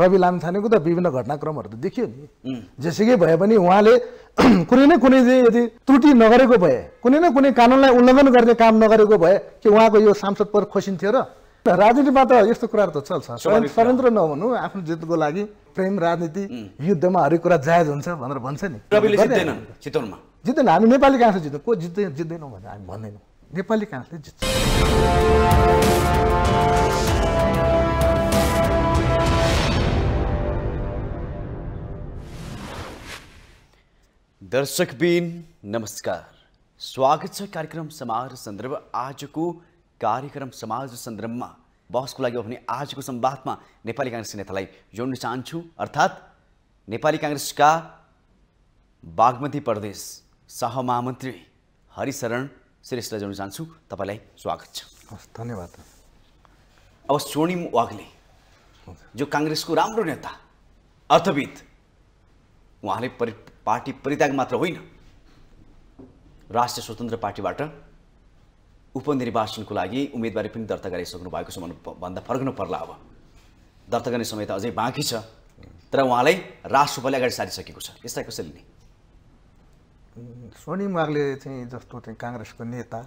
रवि लामछानेको त विभिन्न घटनाक्रमहरू त देखियो नि जेसुकै भए पनि उहाँले कुनै न कुनै चाहिँ यदि त्रुटि नगरेको भए कुनै न कुनै कानुनलाई उल्लङ्घन गर्ने काम नगरेको भए कि उहाँको यो सांसद पद खोसिन्थ्यो र राजनीतिमा त यस्तो कुराहरू त चल्छ स्वतन्त्र नहुनु आफ्नो जितको लागि प्रेम राजनीति युद्धमा हरेक कुरा जायज हुन्छ भनेर भन्छ नि जित्दैन हामी नेपाली काँसले जित्छौँ को जित्दै जित्दैनौँ भनेर हामी भन्दैनौँ नेपाली काँसले जित्छ दर्शकबिन नमस्कार स्वागत छ कार्यक्रम समाज सन्दर्भ आजको कार्यक्रम समाज सन्दर्भमा बहसको लागि हो भने आजको सम्वादमा नेपाली काङ्ग्रेस नेतालाई जोड्न चाहन्छु अर्थात् नेपाली काङ्ग्रेसका बागमती प्रदेश सहमहामन्त्री हरिशरण श्रेष्ठलाई जोड्न चाहन्छु तपाईँलाई स्वागत छ हस् धन्यवाद अब स्वर्णिम वाग्ले जो काङ्ग्रेसको राम्रो नेता अर्थविद उहाँले परि पार्टी परित्याग मात्र होइन राष्ट्रिय स्वतन्त्र पार्टीबाट उपनिर्वाचनको लागि उम्मेदवारी पनि दर्ता गराइसक्नु भएको छ भन्दा फर्कनु पर्ला अब दर्ता गर्ने समय त अझै बाँकी छ तर उहाँलाई राष्ट्रपतिले अगाडि सारिसकेको छ यसलाई कसरी लिने सोनी मार्गले चाहिँ जस्तो चाहिँ काङ्ग्रेसको नेता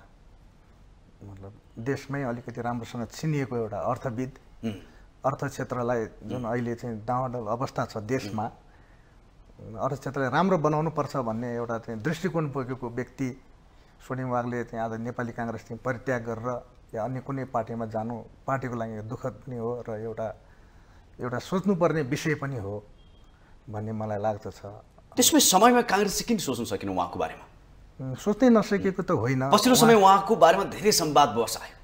मतलब देशमै अलिकति राम्रोसँग चिनिएको एउटा अर्थविद अर्थ क्षेत्रलाई जुन अहिले चाहिँ डाँडल अवस्था छ देशमा अर्थ क्षेत्रलाई राम्रो बनाउनुपर्छ भन्ने एउटा चाहिँ दृष्टिकोण बोकेको व्यक्ति सोनिम वागले चाहिँ आज नेपाली काङ्ग्रेस चाहिँ परित्याग गरेर या अन्य कुनै पार्टीमा जानु पार्टीको लागि दुःख पनि हो र एउटा एउटा सोच्नुपर्ने विषय पनि हो भन्ने मलाई लाग्दछ त्यसमै समयमा काङ्ग्रेस चाहिँ किन सोच्नु सकेन उहाँको बारेमा सोच्नै नसकेको त होइन पछिल्लो समय उहाँको बारेमा धेरै संवाद बसायो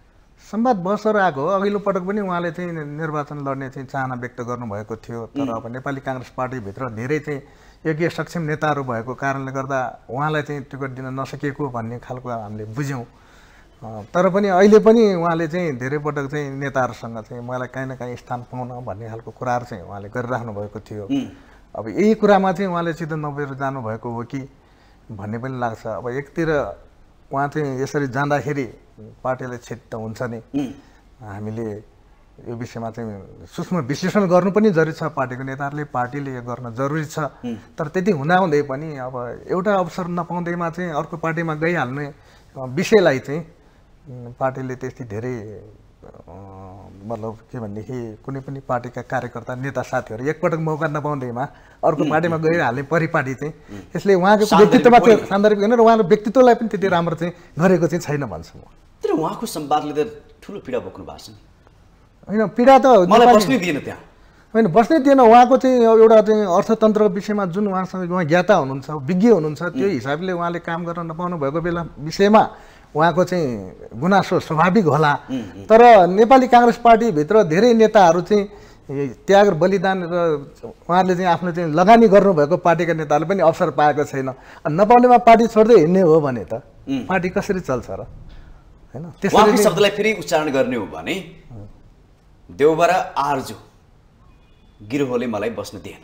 सम्वाद बसेर आएको हो अघिल्लो पटक पनि उहाँले चाहिँ निर्वाचन लड्ने चाहिँ चाहना व्यक्त गर्नुभएको थियो तर अब नेपाली काङ्ग्रेस पार्टीभित्र धेरै चाहिँ योग्य सक्षम नेताहरू भएको कारणले गर्दा उहाँलाई चाहिँ टिकट दिन नसकेको भन्ने खालको हामीले बुझ्यौँ तर पनि अहिले पनि उहाँले चाहिँ धेरै पटक चाहिँ नेताहरूसँग चाहिँ मलाई काहीँ न काहीँ स्थान पाउन भन्ने खालको कुराहरू चाहिँ उहाँले गरिराख्नु भएको थियो अब यही कुरामा चाहिँ उहाँले चित्त नबुझेर जानुभएको हो कि भन्ने पनि लाग्छ अब एकतिर उहाँ चाहिँ यसरी जाँदाखेरि पार्टीले क्षेत्र त हुन्छ नि हामीले यो विषयमा चाहिँ सूक्ष्म विश्लेषण गर्नु पनि जरुरी छ पार्टीको नेताहरूले पार्टीले यो गर्न जरुरी छ तर त्यति हुँदाहुँदै पनि अब एउटा अवसर नपाउँदैमा चाहिँ अर्को पार्टीमा गइहाल्ने विषयलाई चाहिँ पार्टीले त्यति धेरै मतलब के भनेदेखि कुनै पनि पार्टीका कार्यकर्ता नेता साथीहरू एकपटक मौका नपाउँदैमा अर्को पार्टीमा गएर परिपाटी चाहिँ यसले उहाँको व्यक्तित्वमा चाहिँ सान्दर्भिक होइन र उहाँको व्यक्तित्वलाई पनि त्यति राम्रो चाहिँ गरेको चाहिँ छैन भन्छु म तर उहाँको सम्वादले त ठुलो पीडा बोक्नु भएको छ नि होइन पीडा त दिएन त्यहाँ होइन बस्नै दिएन उहाँको चाहिँ एउटा चाहिँ अर्थतन्त्रको विषयमा जुन उहाँसँग उहाँ ज्ञाता हुनुहुन्छ विज्ञ हुनुहुन्छ त्यो हिसाबले उहाँले काम गर्न नपाउनु भएको बेला विषयमा उहाँको चाहिँ गुनासो स्वाभाविक होला तर नेपाली काङ्ग्रेस पार्टीभित्र धेरै नेताहरू चाहिँ त्याग र बलिदान र उहाँहरूले चाहिँ आफ्नो चाहिँ लगानी गर्नुभएको पार्टीका नेताहरूले पनि अवसर पाएको छैन नपाउनेमा पार्टी छोड्दै हिँड्ने हो भने त पार्टी कसरी चल्छ र होइन शब्दलाई फेरि उच्चारण गर्ने हो भने देउबरा आर्जु गिरोहले मलाई बस्न दिएन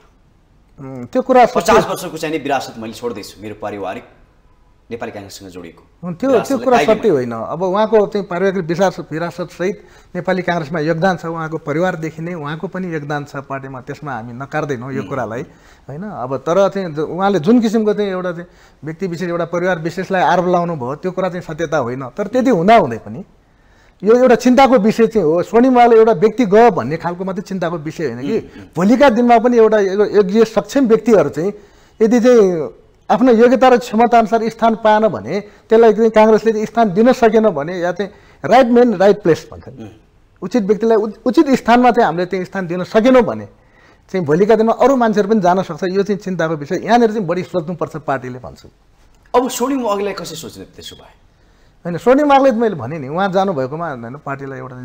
त्यो कुरा पचास वर्षको चाहिँ विरासत मैले छोड्दैछु मेरो पारिवारिक नेपाली काङ्ग्रेससँग जोडिएको त्यो त्यो कुरा सत्य होइन अब उहाँको चाहिँ पारिवारिक विरासत विरासतसहित नेपाली काङ्ग्रेसमा योगदान छ उहाँको परिवारदेखि नै उहाँको पनि योगदान छ पार्टीमा त्यसमा हामी नकार्दैनौँ यो कुरालाई होइन अब तर चाहिँ उहाँले जुन किसिमको चाहिँ एउटा चाहिँ व्यक्ति विशेष एउटा परिवार विशेषलाई आरोप लाउनु भयो त्यो कुरा चाहिँ सत्यता होइन तर त्यति हुँदाहुँदै पनि यो एउटा चिन्ताको विषय चाहिँ हो उहाँले एउटा व्यक्ति गयो भन्ने खालको मात्रै चिन्ताको विषय होइन कि भोलिका दिनमा पनि एउटा योग्य सक्षम व्यक्तिहरू चाहिँ यदि चाहिँ आफ्नो योग्यता र क्षमताअनुसार स्थान पाएन भने त्यसलाई चाहिँ काङ्ग्रेसले स्थान दिन सकेन भने या चाहिँ राइट मेन राइट प्लेस भन्छ उचित व्यक्तिलाई उचित स्थानमा चाहिँ हामीले त्यहाँ स्थान दिन सकेनौँ भने चाहिँ भोलिका दिनमा अरू मान्छेहरू पनि जान सक्छ यो चाहिँ चिन्ताको विषय यहाँनिर चाहिँ बढी सोच्नुपर्छ पार्टीले भन्छु अब सोनी वाग्लेलाई कसरी सोच्ने त्यसो भए होइन सोनिङ त मैले भने नि उहाँ जानुभएकोमा होइन पार्टीलाई एउटा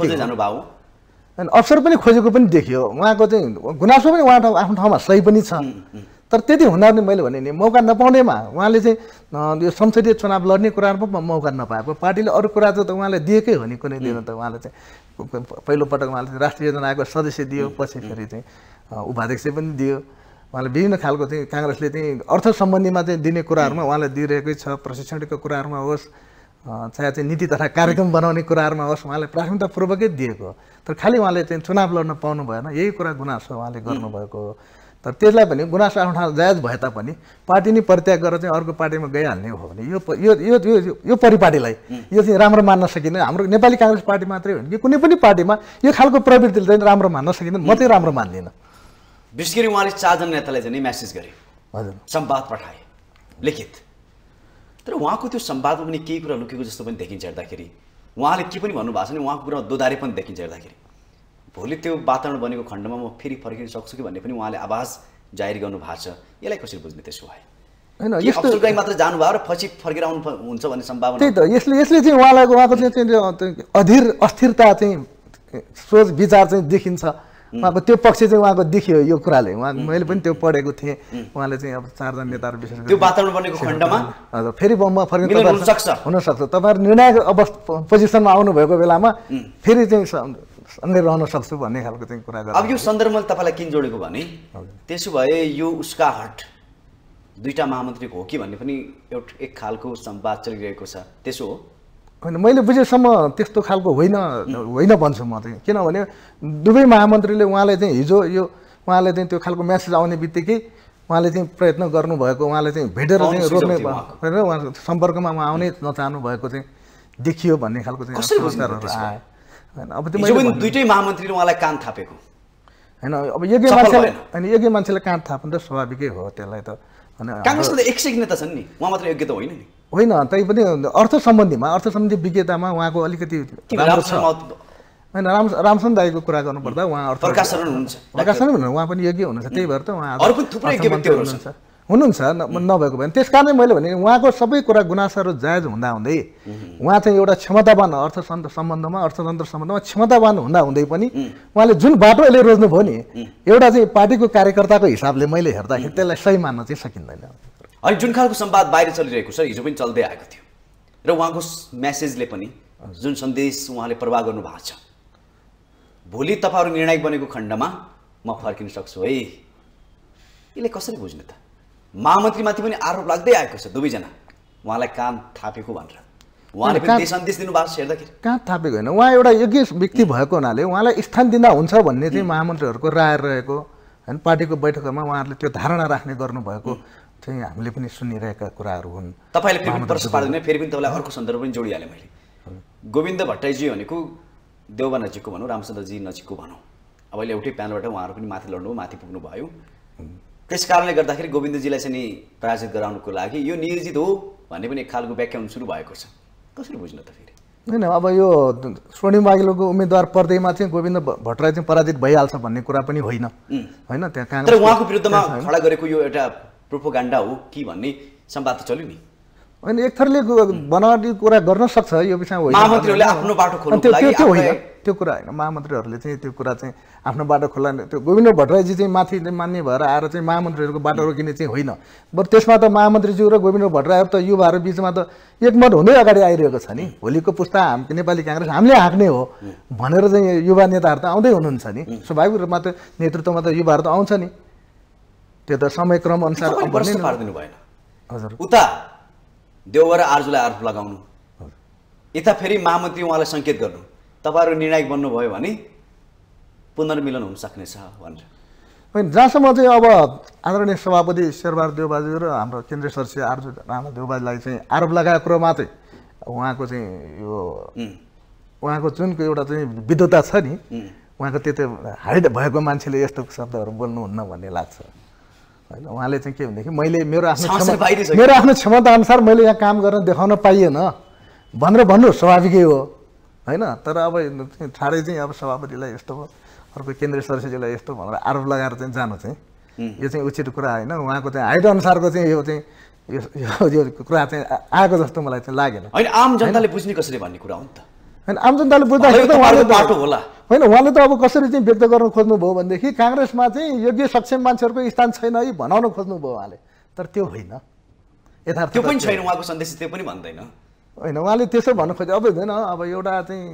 होइन अवसर पनि खोजेको पनि देखियो उहाँको चाहिँ गुनासो पनि उहाँ आफ्नो ठाउँमा सही पनि छ तर त्यति हुँदा पनि मैले भने नि मौका नपाउनेमा उहाँले चाहिँ यो संसदीय चुनाव लड्ने कुरामा मौका नपाएको पार्टीले अरू कुरा त उहाँलाई दिएकै हो नि कुनै दिन त उहाँले चाहिँ पहिलोपटक उहाँले राष्ट्रिय योजनाको सदस्य दियो पछि फेरि चाहिँ उपाध्यक्ष पनि दियो उहाँले विभिन्न खालको चाहिँ काङ्ग्रेसले चाहिँ अर्थ सम्बन्धीमा चाहिँ दिने कुराहरूमा उहाँलाई दिइरहेकै छ प्रशिक्षणको कुराहरूमा होस् चाहे चाहिँ नीति तथा कार्यक्रम बनाउने कुराहरूमा होस् उहाँलाई प्राथमिकतापूर्वकै दिएको तर खालि उहाँले चाहिँ चुनाव लड्न पाउनु भएन यही कुरा गुनासो उहाँले गर्नुभएको हो तर त्यसलाई पनि गुनासो आफ्नो ठाउँमा जायज भए तापनि पार्टी नै परित्याग गरेर चाहिँ अर्को पार्टीमा गइहाल्ने हो भने यो यो यो यो परिपाटीलाई यो चाहिँ राम्रो मान्न सकिँदैन हाम्रो नेपाली काङ्ग्रेस पार्टी मात्रै हो कि कुनै पनि पार्टीमा यो खालको प्रवृत्तिले चाहिँ राम्रो मान्न सकिँदैन म चाहिँ राम्रो मान्दिनँ विशेष गरी उहाँले चारजना नेतालाई झन् म्यासेज गरे हजुर सम्वाद पठाए लिखित तर उहाँको त्यो सम्वादमा पनि केही कुरा लुकेको जस्तो पनि देखिन्छ हेर्दाखेरि उहाँले के पनि भन्नुभएको छ भने उहाँको कुरा दोधारे पनि देखिन्छ हेर्दाखेरि भोलि त्यो वातावरण बनेको खण्डमा म फेरि फर्किन सक्छु कि भन्ने पनि उहाँले आवाज जाहेर गर्नु भएको छ यसलाई कसरी बुझ्ने त्यसो भए होइन यस्तो मात्र जानुभयो र पछि फर्केर आउनु हुन्छ भन्ने सम्भावना त्यही त यसले यसले चाहिँ उहाँलाई उहाँको चाहिँ अधीर अस्थिरता चाहिँ सोच विचार चाहिँ देखिन्छ उहाँको त्यो पक्ष चाहिँ उहाँको देखियो यो कुराले उहाँ मैले पनि त्यो पढेको थिएँ उहाँले चाहिँ अब चारजना नेताहरू विशेष त्यो वातावरण बनेको खण्डमा हजुर फेरि बममा फर्किनु हुनसक्छ हुनसक्छ तपाईँहरू निर्णायक अवस्था पोजिसनमा आउनुभएको बेलामा फेरि चाहिँ सँगै रहन सक्छु भन्ने खालको चाहिँ कुरा गर्छ अब यो सन्दर्भमा तपाईँलाई किन जोडेको भने त्यसो भए यो उसका हट दुईवटा महामन्त्रीको हो कि भन्ने पनि एउटा एक खालको सम्वाद चलिरहेको छ त्यसो हो होइन मैले बुझेसम्म त्यस्तो खालको होइन होइन भन्छु म चाहिँ किनभने दुवै महामन्त्रीले उहाँले चाहिँ हिजो यो उहाँले चाहिँ त्यो खालको म्यासेज आउने बित्तिकै उहाँले चाहिँ प्रयत्न गर्नुभएको उहाँले चाहिँ भेटेर चाहिँ रोक्ने उहाँको सम्पर्कमा उहाँ आउनै नचाहनु भएको चाहिँ देखियो भन्ने खालको चाहिँ होइन अब त्यो दुइटै महामन्त्रीले उहाँलाई कान थापेको होइन अब यज्ञ मान्छेले होइन यज्ञ मान्छेले कान थाप्नु त स्वाभाविकै हो त्यसलाई त होइन काङ्ग्रेसको त एक सय नेता छन् नि उहाँ मात्र योग्य त होइन नि होइन तै पनि अर्थ सम्बन्धीमा अर्थ सम्बन्धी विज्ञतामा उहाँको अलिकति राम्रो छ होइन राम रामसन दाईको कुरा गर्नुपर्दा उहाँ अर्थ प्रकाशन हुनुहुन्छ प्रकाशन भनेर उहाँ पनि योग्य हुनुहुन्छ त्यही भएर त उहाँ अरू पनि थुप्रै हुनुहुन्छ हुनुहुन्छ नभएको भए त्यस कारणले मैले भने उहाँको सबै कुरा गुनासाहरू जायज हुँदा हुँदै उहाँ चाहिँ एउटा क्षमतावान अर्थतन्त्र सम्बन्धमा अर्थतन्त्र सम्बन्धमा क्षमतावान हुँदा हुँदै पनि उहाँले जुन बाटो अहिले रोज्नुभयो नि एउटा चाहिँ पार्टीको कार्यकर्ताको हिसाबले मैले हेर्दाखेरि त्यसलाई सही मान्न चाहिँ सकिँदैन अनि जुन खालको सम्वाद बाहिर चलिरहेको छ हिजो पनि चल्दै आएको थियो र उहाँको म्यासेजले पनि जुन सन्देश उहाँले प्रवाह गर्नु भएको छ भोलि तपाईँहरू निर्णायक बनेको खण्डमा म फर्किन सक्छु है यसले कसरी बुझ्ने त महामन्त्रीमाथि पनि आरोप लाग्दै आएको छ दुवैजना उहाँलाई काम थापेको भनेर उहाँले पनि सन्देश दिनुभएको छ हेर्दाखेरि कहाँ थापेको होइन उहाँ एउटा योग्य व्यक्ति भएको हुनाले उहाँलाई स्थान दिँदा हुन्छ भन्ने चाहिँ महामन्त्रीहरूको राय रहेको होइन पार्टीको बैठकमा उहाँहरूले त्यो धारणा राख्ने गर्नुभएको चाहिँ हामीले पनि सुनिरहेका कुराहरू हुन् तपाईँले फेरि प्रश्न पार्दैन फेरि पनि तपाईँलाई अर्को सन्दर्भ पनि जोडिहालेँ मैले गोविन्द भट्टाईजी भनेको देउबा नजिकको भनौँ रामचन्द्रजी नजिकको भनौँ अब अहिले एउटै प्यानलबाट उहाँहरू पनि माथि लड्नु माथि पुग्नु भयो त्यस कारणले गर्दाखेरि गोविन्दजीलाई चाहिँ नि पराजित गराउनुको लागि यो नियोजित हो भन्ने पनि एक खालको व्याख्या सुरु भएको छ कसरी बुझ्नु त फेरि होइन अब यो स्वर्णिम वागेलको उम्मेद्वार पर्दैमा चाहिँ गोविन्द भट्टराई चाहिँ पराजित भइहाल्छ भन्ने कुरा पनि होइन होइन त्यहाँ तर उहाँको विरुद्धमा खडा गरेको यो एउटा प्रोपोगान्डा हो कि भन्ने सम्वाद त चल्यो नि होइन एक थरले बनावटी कुरा गर्न सक्छ यो विषयमा होइन आफ्नो बाटो त्यो त्यो होइन त्यो कुरा होइन महामन्त्रीहरूले चाहिँ त्यो कुरा चाहिँ आफ्नो बाटो खोला त्यो गोविन्द भट्टराईजी चाहिँ माथि मान्य भएर आएर चाहिँ महामन्त्रीहरूको बाटो रोकिने चाहिँ होइन बरु त्यसमा त महामन्त्रीज्यू र गोविन्द भट्टराईहरू त युवाहरू बिचमा त एकमत हुँदै अगाडि आइरहेको छ नि भोलिको पुस्ता हाम नेपाली काङ्ग्रेस हामीले हाँक्ने हो भनेर चाहिँ युवा नेताहरू त आउँदै हुनुहुन्छ नि स्वाभाविक रूपमा त नेतृत्वमा त युवाहरू त आउँछ नि त्यो त समयक्रम अनुसार हजुर उता देउवा र आर्जुलाई आरोप लगाउनु यता फेरि महामन्त्री उहाँलाई सङ्केत गर्नु तपाईँहरू निर्णायक बन्नुभयो भने पुनर्मिलन हुन सक्नेछ भनेर जहाँसम्म चाहिँ अब आदरणीय सभापति शेरबहादुर देवबाजी र हाम्रो केन्द्रीय सदस्य आर्जु राणा देवबाजीलाई चाहिँ आरोप लगाएको कुरोमा चाहिँ उहाँको चाहिँ यो उहाँको जुन एउटा चाहिँ विद्वता छ नि उहाँको त्यो हाइट भएको मान्छेले यस्तो शब्दहरू बोल्नुहुन्न भन्ने लाग्छ होइन उहाँले चाहिँ के भनेदेखि मैले मेरो आफ्नो मेरो आफ्नो क्षमताअनुसार मैले यहाँ काम गर्न देखाउन पाइएन भनेर भन्नु स्वाभाविकै हो होइन तर अब ठाडै चाहिँ अब सभापतिलाई यस्तो भयो अर्को केन्द्रीय सदस्यजीलाई यस्तो भनेर आरोप लगाएर चाहिँ जानु चाहिँ यो चाहिँ उचित कुरा होइन उहाँको चाहिँ हाइट अनुसारको चाहिँ यो चाहिँ यो यो कुरा चाहिँ आएको जस्तो मलाई चाहिँ लागेन होइन आम जनताले बुझ्ने कसरी भन्ने कुरा हो नि त होइन आम जनताले बुझ्दाखेरि होइन उहाँले त अब कसरी चाहिँ व्यक्त गर्न खोज्नुभयो भनेदेखि काङ्ग्रेसमा चाहिँ योग्य सक्षम मान्छेहरूको स्थान छैन है भनाउन खोज्नुभयो उहाँले तर त्यो होइन यथार्थ त्यो पनि छैन उहाँको सन्देश त्यो पनि भन्दैन होइन उहाँले त्यसो भन्नु खोजे अब हुँदैन अब एउटा चाहिँ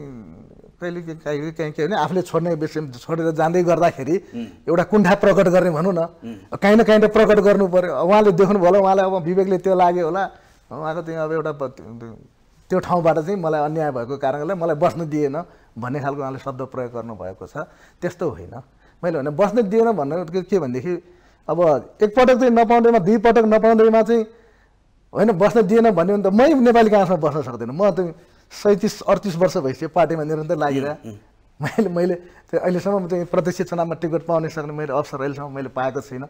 कहिले काहीँ काहीँ के भने आफूले छोड्ने विषय छोडेर जाँदै गर्दाखेरि एउटा कुण्ठा प्रकट गर्ने भनौँ न काहीँ न काहीँ त प्रकट गर्नु पऱ्यो उहाँले देख्नु भयो होला उहाँलाई अब विवेकले त्यो लाग्यो होला उहाँको चाहिँ अब एउटा त्यो ठाउँबाट चाहिँ मलाई अन्याय भएको कारणले मलाई बस्न दिएन भन्ने खालको उहाँले शब्द प्रयोग गर्नुभएको छ त्यस्तो होइन मैले भने बस्न दिएन भन्नु के भनेदेखि अब एकपटक चाहिँ नपाउँदैमा दुई पटक नपाउँदैमा चाहिँ होइन बस्न दिएन भन्यो भने त मै नेपाली काङ्ग्रेसमा बस्न सक्दिनँ म त सैँतिस अडतिस वर्ष भइसक्यो पार्टीमा निरन्तर लागिरह मैले मैले अहिलेसम्म चाहिँ प्रत्यक्ष चुनावमा टिकट पाउन सक्ने मैले अवसर अहिलेसम्म मैले पाएको छुइनँ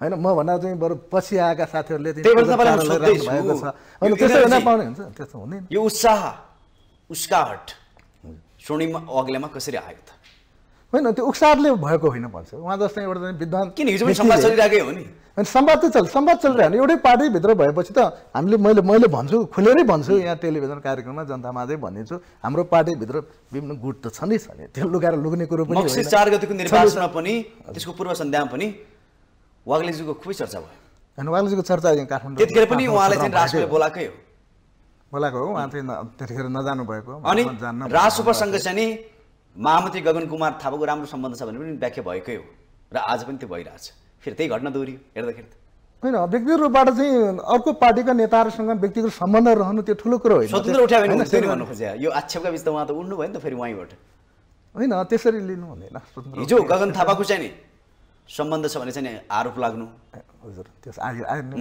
होइन म भन्दा चाहिँ बरु पछि आएका साथीहरूले छ हुन्छ त्यस्तो हुँदैन यो उत्साह उस्काहट स्वर्णिम अग्लामा कसरी आयो त होइन त्यो उक्सारले भएको होइन भन्छ उहाँ जस्तै एउटा चाहिँ विद्वान किन हिजो पनि संवाद चलिरहेकै हो नि होइन संवाद त चल संवाद चलिरहेको एउटै पार्टीभित्र भएपछि त हामीले मैले मैले भन्छु खुलेरै भन्छु यहाँ टेलिभिजन कार्यक्रममा जनतामाझै भनिदिन्छु हाम्रो पार्टीभित्र विभिन्न गुट त छ नि छ नि त्यो लुगाएर लुग्ने कुरो पनि चार गतिको निर्वाचनमा पनि त्यसको पूर्व सन्ध्यामा पनि वाग्लेजीको खुबै चर्चा भयो अनि वाग्लेजीको चर्चा काठमाडौँ त्यतिखेर पनि उहाँलाई चाहिँ राष्ट्रले बोलाएकै हो बोलाएको हो उहाँ चाहिँ त्यतिखेर नजानु भएको अनि राजसुपासँग चाहिँ नि महामन्त्री गगन कुमार थापाको राम्रो सम्बन्ध छ भने पनि व्याख्या भएकै हो र आज पनि त्यो भइरहेछ फेरि त्यही घटना दोहोऱ्यो हेर्दाखेरि त होइन व्यक्तिगत रूपबाट चाहिँ अर्को पार्टीका नेताहरूसँग व्यक्तिगत सम्बन्ध रहनु त्यो ठुलो कुरो होइन स्वतन्त्र उठायो खोजे यो आक्षेपका बिच त उहाँ त उड्नु भयो नि त फेरि उहाँबाट होइन त्यसरी लिनु हुँदैन हिजो गगन थापाको चाहिँ नि सम्बन्ध छ भने चाहिँ आरोप लाग्नु हजुर त्यस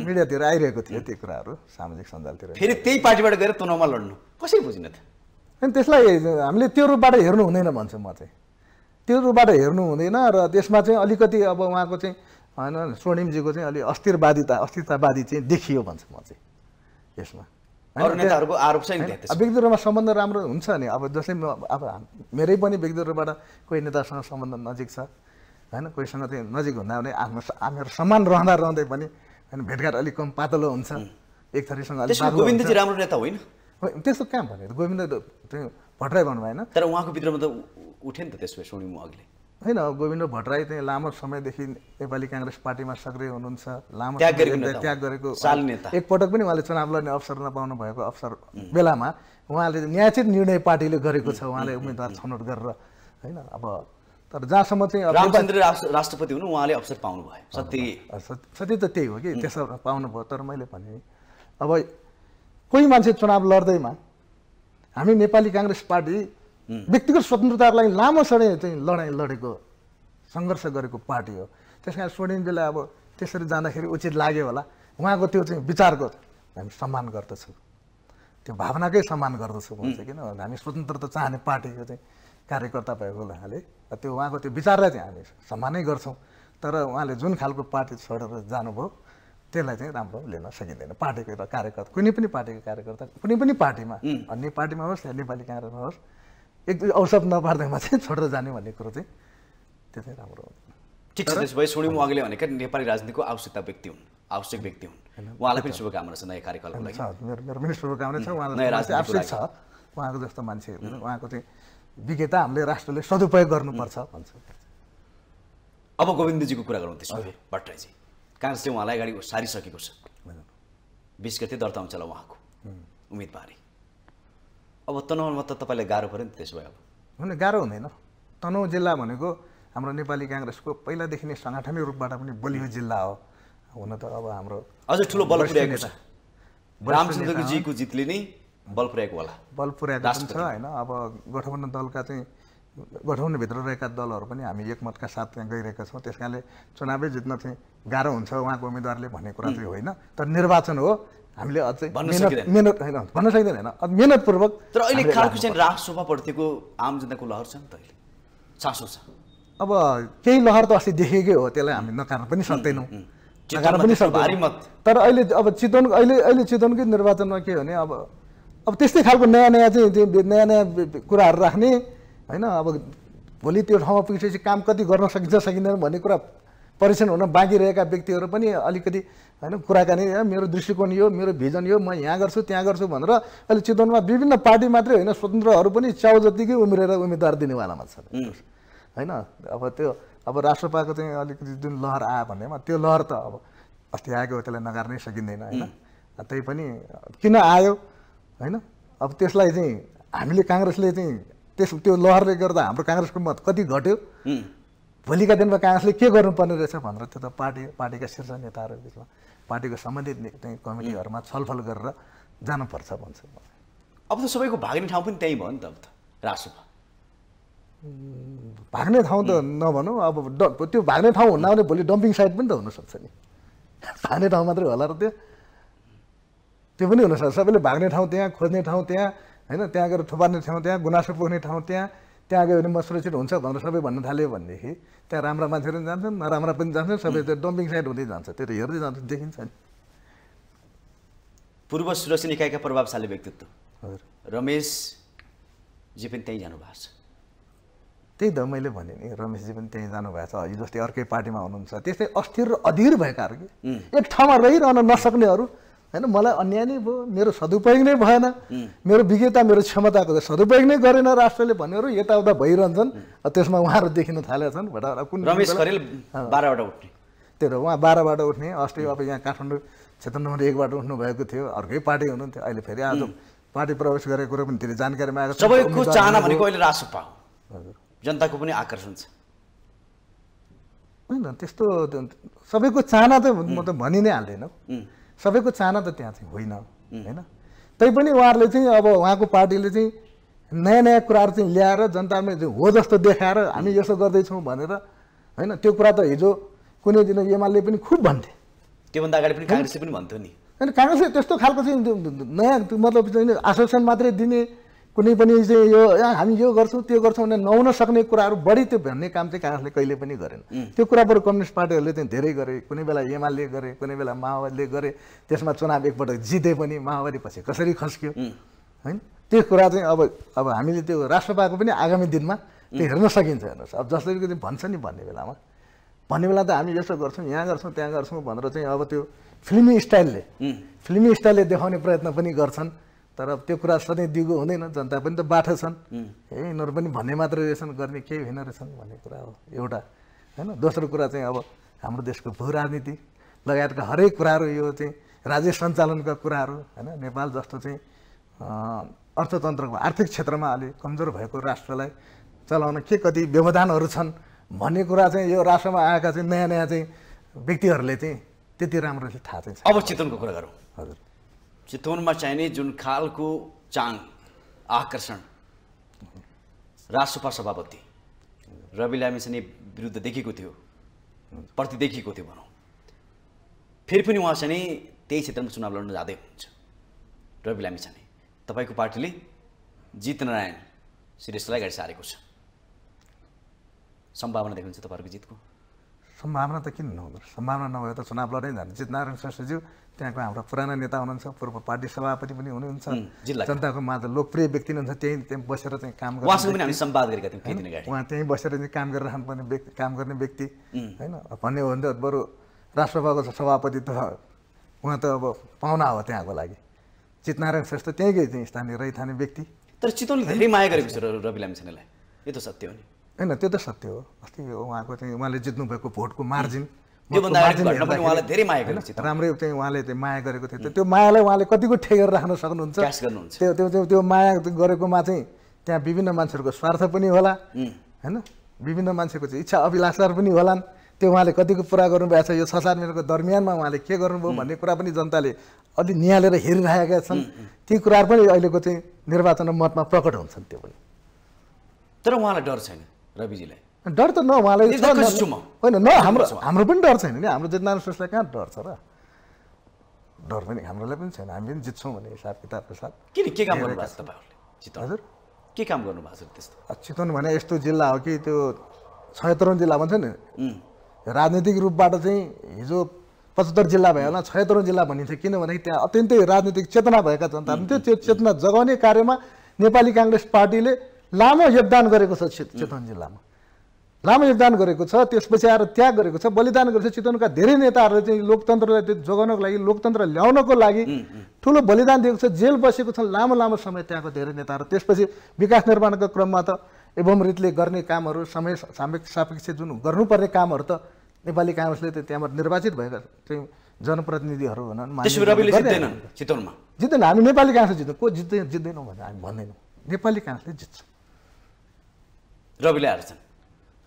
मिडियातिर आइरहेको थियो त्यो कुराहरू सामाजिक सञ्जालतिर फेरि त्यही पार्टीबाट गएर तनाउमा लड्नु कसरी बुझिनँ त अनि त्यसलाई हामीले त्यो रूपबाट हेर्नु हुँदैन भन्छु म चाहिँ त्यो रूपबाट हेर्नु हुँदैन र त्यसमा चाहिँ अलिकति अब उहाँको चाहिँ होइन स्वर्णिमजीको चाहिँ अलिक अस्थिरवादिता अस्थिरतावादी चाहिँ देखियो भन्छु म चाहिँ यसमा आरोप व्यक्तिगत रूपमा सम्बन्ध राम्रो हुन्छ नि अब जस्तै अब मेरै पनि व्यक्तिगत रूपबाट कोही नेतासँग सम्बन्ध नजिक छ होइन कोहीसँग चाहिँ नजिक हुँदा भने आफ्नो हामीहरू सम्मान रहँदा रहँदै पनि होइन भेटघाट अलिक कम पातलो हुन्छ एक थरीसँग गोविन्दजी राम्रो नेता होइन त्यस्तो कहाँ भने गोविन्द त्यो भट्टराई भन्नु भएन तर उहाँको भित्रमा त उठेँ नि त त्यसो भए म अघि होइन गोविन्द भट्टराई चाहिँ लामो समयदेखि नेपाली काङ्ग्रेस पार्टीमा सक्रिय हुनुहुन्छ लामो त्याग गरेको एकपटक पनि उहाँले चुनाव लड्ने अवसर नपाउनु भएको अवसर बेलामा उहाँले न्यायचित निर्णय पार्टीले गरेको छ उहाँले उम्मेदवार छनौट गरेर होइन अब तर जहाँसम्म चाहिँ रामचन्द्र राष्ट्रपति हुनु उहाँले अवसर पाउनु भयो सत्य सत्य त त्यही हो कि त्यसो भयो तर मैले भने अब कोही मान्छे चुनाव लड्दैमा हामी नेपाली काङ्ग्रेस पार्टी व्यक्तिगत स्वतन्त्रताको लागि लामो समय चाहिँ लडाइँ लडेको सङ्घर्ष गरेको पार्टी हो त्यस कारण स्वर्णिन्दीलाई अब त्यसरी जाँदाखेरि उचित लाग्यो होला उहाँको त्यो चाहिँ विचारको हामी सम्मान गर्दछौँ त्यो भावनाकै सम्मान गर्दछौँ भन्छ किन हामी स्वतन्त्रता चाहने पार्टी यो चाहिँ कार्यकर्ता भएको हुनाले त्यो उहाँको त्यो विचारलाई चाहिँ हामी सम्मानै गर्छौँ तर उहाँले जुन खालको पार्टी छोडेर जानुभयो त्यसलाई चाहिँ राम्रो लिन सकिँदैन पार्टीको एउटा कार्यकर्ता कुनै पनि पार्टीको कार्यकर्ता कुनै पनि पार्टीमा अन्य पार्टीमा होस् या नेपाली काङ्ग्रेसमा होस् एक दुई अवसर नपार्दैमा चाहिँ छोडेर जाने भन्ने कुरो चाहिँ त्यो चाहिँ राम्रो ठिक छ त्यसो भए सोडिम अघिले भनेका नेपाली राजनीतिको आवश्यकता व्यक्ति हुन् आवश्यक व्यक्ति हुन् उहाँलाई पनि शुभकामना छ नयाँ कार्यकालको लागि मेरो मेरो पनि शुभकामना छ उहाँलाई आवश्यक छ उहाँको जस्तो मान्छेहरू उहाँको चाहिँ विज्ञता हामीले राष्ट्रले सदुपयोग गर्नुपर्छ भन्छ अब गोविन्दजीको कुरा गरौँ त्यसमा भट्टराईजी काङ्ग्रेसले उहाँलाई अगाडि सारिसकेको छ बिस गते दर्ता हुन्छ होला उहाँको उम्मेदवारी अब तनहुमा त तपाईँलाई गाह्रो पऱ्यो नि त्यसो भए अब होइन गाह्रो हुँदैन तनहु जिल्ला भनेको हाम्रो नेपाली काङ्ग्रेसको पहिलादेखि नै साङ्गठनिक रूपबाट पनि बलियो जिल्ला हो हुन त अब हाम्रो अझ ठुलो बल पुर्याएको छ रामचन्द्रजीको जितले नै बल पुर्याएको होला बल पुर्याएको छ होइन अब गठबन्धन दलका चाहिँ गठबन्धनभित्र रहेका दलहरू पनि हामी एकमतका साथ त्यहाँ गइरहेका छौँ त्यस कारणले चुनावै जित्न चाहिँ गाह्रो हुन्छ उहाँको उम्मेदवारले भन्ने कुरा चाहिँ होइन तर निर्वाचन हो हामीले अझै मेहनत होइन भन्न सक्दैन होइन मेहनतपूर्वक तर अहिले खालको चाहिँ राजसोमा पर्थ्यो आम जनताको लहर छ नि त अहिले चासो छ अब केही लहर त अस्ति देखेकै हो त्यसलाई हामी नकार्न पनि सक्दैनौँ नकार्न पनि सक्दैनौँ तर अहिले अब चितवन अहिले अहिले चितवनकै निर्वाचनमा के भने अब अब त्यस्तै खालको नयाँ नयाँ चाहिँ नयाँ नयाँ कुराहरू राख्ने होइन अब भोलि त्यो ठाउँमा पुगिसकेपछि काम कति गर्न सकिन्छ सकिँदैन भन्ने कुरा परीक्षण हुन बाँकी रहेका व्यक्तिहरू पनि अलिकति होइन कुराकानी मेरो दृष्टिकोण यो मेरो भिजन यो म यहाँ गर्छु त्यहाँ गर्छु भनेर अहिले चितवनमा विभिन्न पार्टी मात्रै होइन स्वतन्त्रहरू पनि च्याउ जतिकै उम्रेर उम्मेदवार दिनेवालामा छन् होइन अब त्यो अब राष्ट्रपाको चाहिँ अलिकति जुन लहर आयो भन्नेमा त्यो लहर त अब अस्ति आएको त्यसलाई नगार्नै सकिँदैन होइन त्यही पनि किन आयो होइन अब त्यसलाई चाहिँ हामीले काङ्ग्रेसले चाहिँ त्यस त्यो लहरले गर्दा हाम्रो काङ्ग्रेसको मत कति घट्यो भोलिका दिनमा काङ्ग्रेसले के गर्नुपर्ने रहेछ भनेर त्यो त पार्टी पार्टीका शीर्ष नेताहरू बिचमा पार्टीको सम्बन्धित चाहिँ कमिटीहरूमा छलफल गरेर जानुपर्छ भन्छ अब त सबैको भाग्ने ठाउँ पनि त्यहीँ भयो नि त अब त रासोमा भाग्ने ठाउँ त नभनौँ अब त्यो भाग्ने ठाउँ हुन्न भने भोलि डम्पिङ साइट पनि त हुनसक्छ नि भाग्ने ठाउँ मात्रै होला र त्यो त्यो पनि हुनसक्छ सबैले भाग्ने ठाउँ त्यहाँ खोज्ने ठाउँ त्यहाँ होइन त्यहाँ गएर थुपार्ने ठाउँ त्यहाँ गुनासो पुग्ने ठाउँ त्यहाँ त्यहाँ गयो भने म सुरक्षित हुन्छ भनेर सबै भन्न थाल्यो भनेदेखि त्यहाँ राम्रा मान्छेहरू पनि जान्छन् नराम्रा पनि जान्छन् सबै त्यो डम्पिङ साइड हुँदै जान्छ त्यो त हेर्दै जान्छ देखिन्छ नि पूर्व सुरक्षा निकायका प्रभावशाली व्यक्तित्व हजुर रमेशजी पनि त्यहीँ जानुभएको छ त्यही त मैले भने नि रमेशजी पनि त्यहीँ जानुभएको छ हिजो जस्तै अर्कै पार्टीमा हुनुहुन्छ त्यस्तै अस्थिर र अधीर भएकाहरू कि एक ठाउँमा रहिरहन नसक्नेहरू होइन मलाई अन्याय नै भयो मेरो सदुपयोग नै भएन मेरो विज्ञता मेरो क्षमताको त सदुपयोग नै गरेन राष्ट्रले भनेर यताउता भइरहन्छन् त्यसमा उहाँहरू देखिन थालेका छन् बाह्रबाट उठ्ने त्यही भएर उहाँ बाह्रबाट उठ्ने अस्ति अब यहाँ काठमाडौँ क्षेत्र नम्बर एकबाट उठ्नु भएको थियो अर्कै पार्टी हुनुहुन्थ्यो अहिले फेरि आज पार्टी प्रवेश गरेको कुरो पनि धेरै जानकारी मागेको सबैको चाहना भनेको अहिले रासोपा जनताको पनि आकर्षण छ होइन त्यस्तो सबैको चाहना त म त भनि नै हाल्दैन सबैको चाहना त त्यहाँ चाहिँ होइन होइन तैपनि उहाँहरूले चाहिँ अब उहाँको पार्टीले चाहिँ नयाँ नयाँ कुराहरू चाहिँ ल्याएर जनतामा हो जस्तो देखाएर हामी यसो गर्दैछौँ भनेर होइन त्यो कुरा त हिजो कुनै दिन एमाले पनि खुब भन्थे त्योभन्दा अगाडि पनि काङ्ग्रेसले पनि भन्थ्यो नि होइन काङ्ग्रेसले त्यस्तो खालको चाहिँ नयाँ मतलब आश्वासन मात्रै दिने कुनै पनि चाहिँ यो हामी यो गर्छौँ त्यो गर्छौँ भने नहुन सक्ने कुराहरू बढी त्यो भन्ने काम चाहिँ काङ्ग्रेसले कहिले पनि गरेन त्यो कुरा बरु कम्युनिस्ट पार्टीहरूले चाहिँ धेरै गरे कुनै बेला एमाले गरे कुनै बेला माओवादीले गरे त्यसमा चुनाव एकपल्ट जिते पनि माओवादी पछि कसरी खस्क्यो होइन त्यो कुरा चाहिँ अब अब हामीले त्यो राष्ट्रपाको पनि आगामी दिनमा त्यो हेर्न सकिन्छ हेर्नुहोस् अब जसले चाहिँ भन्छ नि भन्ने बेलामा भन्ने बेला त हामी यसो गर्छौँ यहाँ गर्छौँ त्यहाँ गर्छौँ भनेर चाहिँ अब त्यो फिल्मी स्टाइलले फिल्मी स्टाइलले देखाउने प्रयत्न पनि गर्छन् तर त्यो कुरा सधैँ दिगो हुँदैन जनता पनि त बाठो छन् है यिनीहरू पनि भन्ने मात्र रहेछन् गर्ने केही होइन रहेछन् भन्ने कुरा हो एउटा होइन दोस्रो कुरा चाहिँ अब हाम्रो देशको भू राजनीति लगायतका हरेक कुराहरू यो चाहिँ राज्य सञ्चालनका कुराहरू होइन नेपाल जस्तो चाहिँ अर्थतन्त्रको आर्थिक क्षेत्रमा अलि कमजोर भएको राष्ट्रलाई चलाउन के कति व्यवधानहरू छन् भन्ने कुरा चाहिँ यो राष्ट्रमा आएका चाहिँ नयाँ नयाँ चाहिँ व्यक्तिहरूले चाहिँ त्यति राम्रो थाहा चाहिँ अवचेतनको कुरा गरौँ हजुर चितवनमा चाहिने जुन खालको चाङ आकर्षण राजसभा सभापति रवि लामिछाने विरुद्ध देखेको थियो प्रति देखेको थियो भनौँ फेरि पनि उहाँ चाहिँ त्यही क्षेत्रमा चुनाव लड्न जाँदै हुनुहुन्छ रवि लामिछाने तपाईँको पार्टीले नारायण श्रेष्ठलाई अगाडि सारेको छ सम्भावना देख्नुहुन्छ तपाईँहरूको जितको सम्भावना त किन नहुँदो रहेछ सम्भावना नभए त चुनाव लडै जाने जितनारायण श्रेष्ठज्यू त्यहाँको हाम्रो पुराना नेता हुनुहुन्छ पूर्व पार्टी सभापति पनि हुनुहुन्छ जनताको माझ लोकप्रिय व्यक्ति हुनुहुन्छ त्यहीँ त्यहीँ बसेर चाहिँ काम गरेर उहाँ त्यहीँ बसेर चाहिँ काम पर्ने व्यक्ति काम गर्ने व्यक्ति होइन भन्ने हो भने त बरु राष्ट्रसभाको सभापति त उहाँ त अब पाहुना हो त्यहाँको लागि जितनारायण श्रेष्ठ त्यहीँकै स्थानीय रहिथाने व्यक्ति तर चितवनले धेरै माया गरेको छ रवि लामिछानेलाई यो त सत्य हो नि होइन त्यो त सत्य हो अस्ति उहाँको चाहिँ उहाँले जित्नुभएको भोटको मार्जिन राम्रै चाहिँ उहाँले त्यो माया गरेको थियो त्यो मायालाई उहाँले कतिको ठेकेर राख्न सक्नुहुन्छ त्यो त्यो त्यो माया गरेकोमा चाहिँ त्यहाँ विभिन्न मान्छेहरूको स्वार्थ पनि होला होइन विभिन्न मान्छेको चाहिँ इच्छा अभिलाषाहरू पनि होलान् त्यो उहाँले कतिको पुरा गर्नुभएको छ यो छ सात दरमियानमा उहाँले के गर्नुभयो भन्ने कुरा पनि जनताले अलि निहालेर हेरिरहेका छन् ती कुराहरू पनि अहिलेको चाहिँ निर्वाचन मतमा प्रकट हुन्छन् त्यो पनि तर उहाँलाई डर छैन रविजीलाई डर त न उहाँलाई होइन न हाम्रो हाम्रो पनि डर छैन नि हाम्रो जितना श्रेष्ठलाई कहाँ डर छ र डर पनि हाम्रोलाई पनि छैन हामी पनि जित्छौँ भने हिसाब किताबको साथ किन के काम गर्नुभएको छ तपाईँहरूले हजुर के काम गर्नुभएको छ त्यस्तो चितवन भने यस्तो जिल्ला हो कि त्यो छयत्तरौँ जिल्ला भन्छ नि राजनीतिक रूपबाट चाहिँ हिजो पचहत्तर जिल्ला भयो होला छयत्तरौँ जिल्ला भनिन्छ किनभने त्यहाँ अत्यन्तै राजनीतिक चेतना भएका जनताहरू त्यो चेतना जगाउने कार्यमा नेपाली काङ्ग्रेस पार्टीले लामो योगदान गरेको छ चितवन जिल्लामा लामो योगदान गरेको छ त्यसपछि आएर त्याग गरेको छ बलिदान गरेको छ चितवनका धेरै नेताहरूले चाहिँ लोकतन्त्रलाई त्यो जोगाउनको लागि लोकतन्त्र ल्याउनको लागि ठुलो बलिदान दिएको छ जेल बसेको छन् लामो लामो समय त्यहाँको धेरै नेताहरू त्यसपछि विकास निर्माणको क्रममा त एवं रीतले गर्ने कामहरू समय सापेक्ष जुन गर्नुपर्ने कामहरू त नेपाली काङ्ग्रेसले त त्यहाँबाट निर्वाचित भएका चाहिँ जनप्रतिनिधिहरू जित्दैन हामी नेपाली काङ्ग्रेस जित्छौँ को जित्दैन जित्दैनौँ भनेर हामी भन्दैनौँ नेपाली काङ्ग्रेसले जित्छ रविले हार्छन्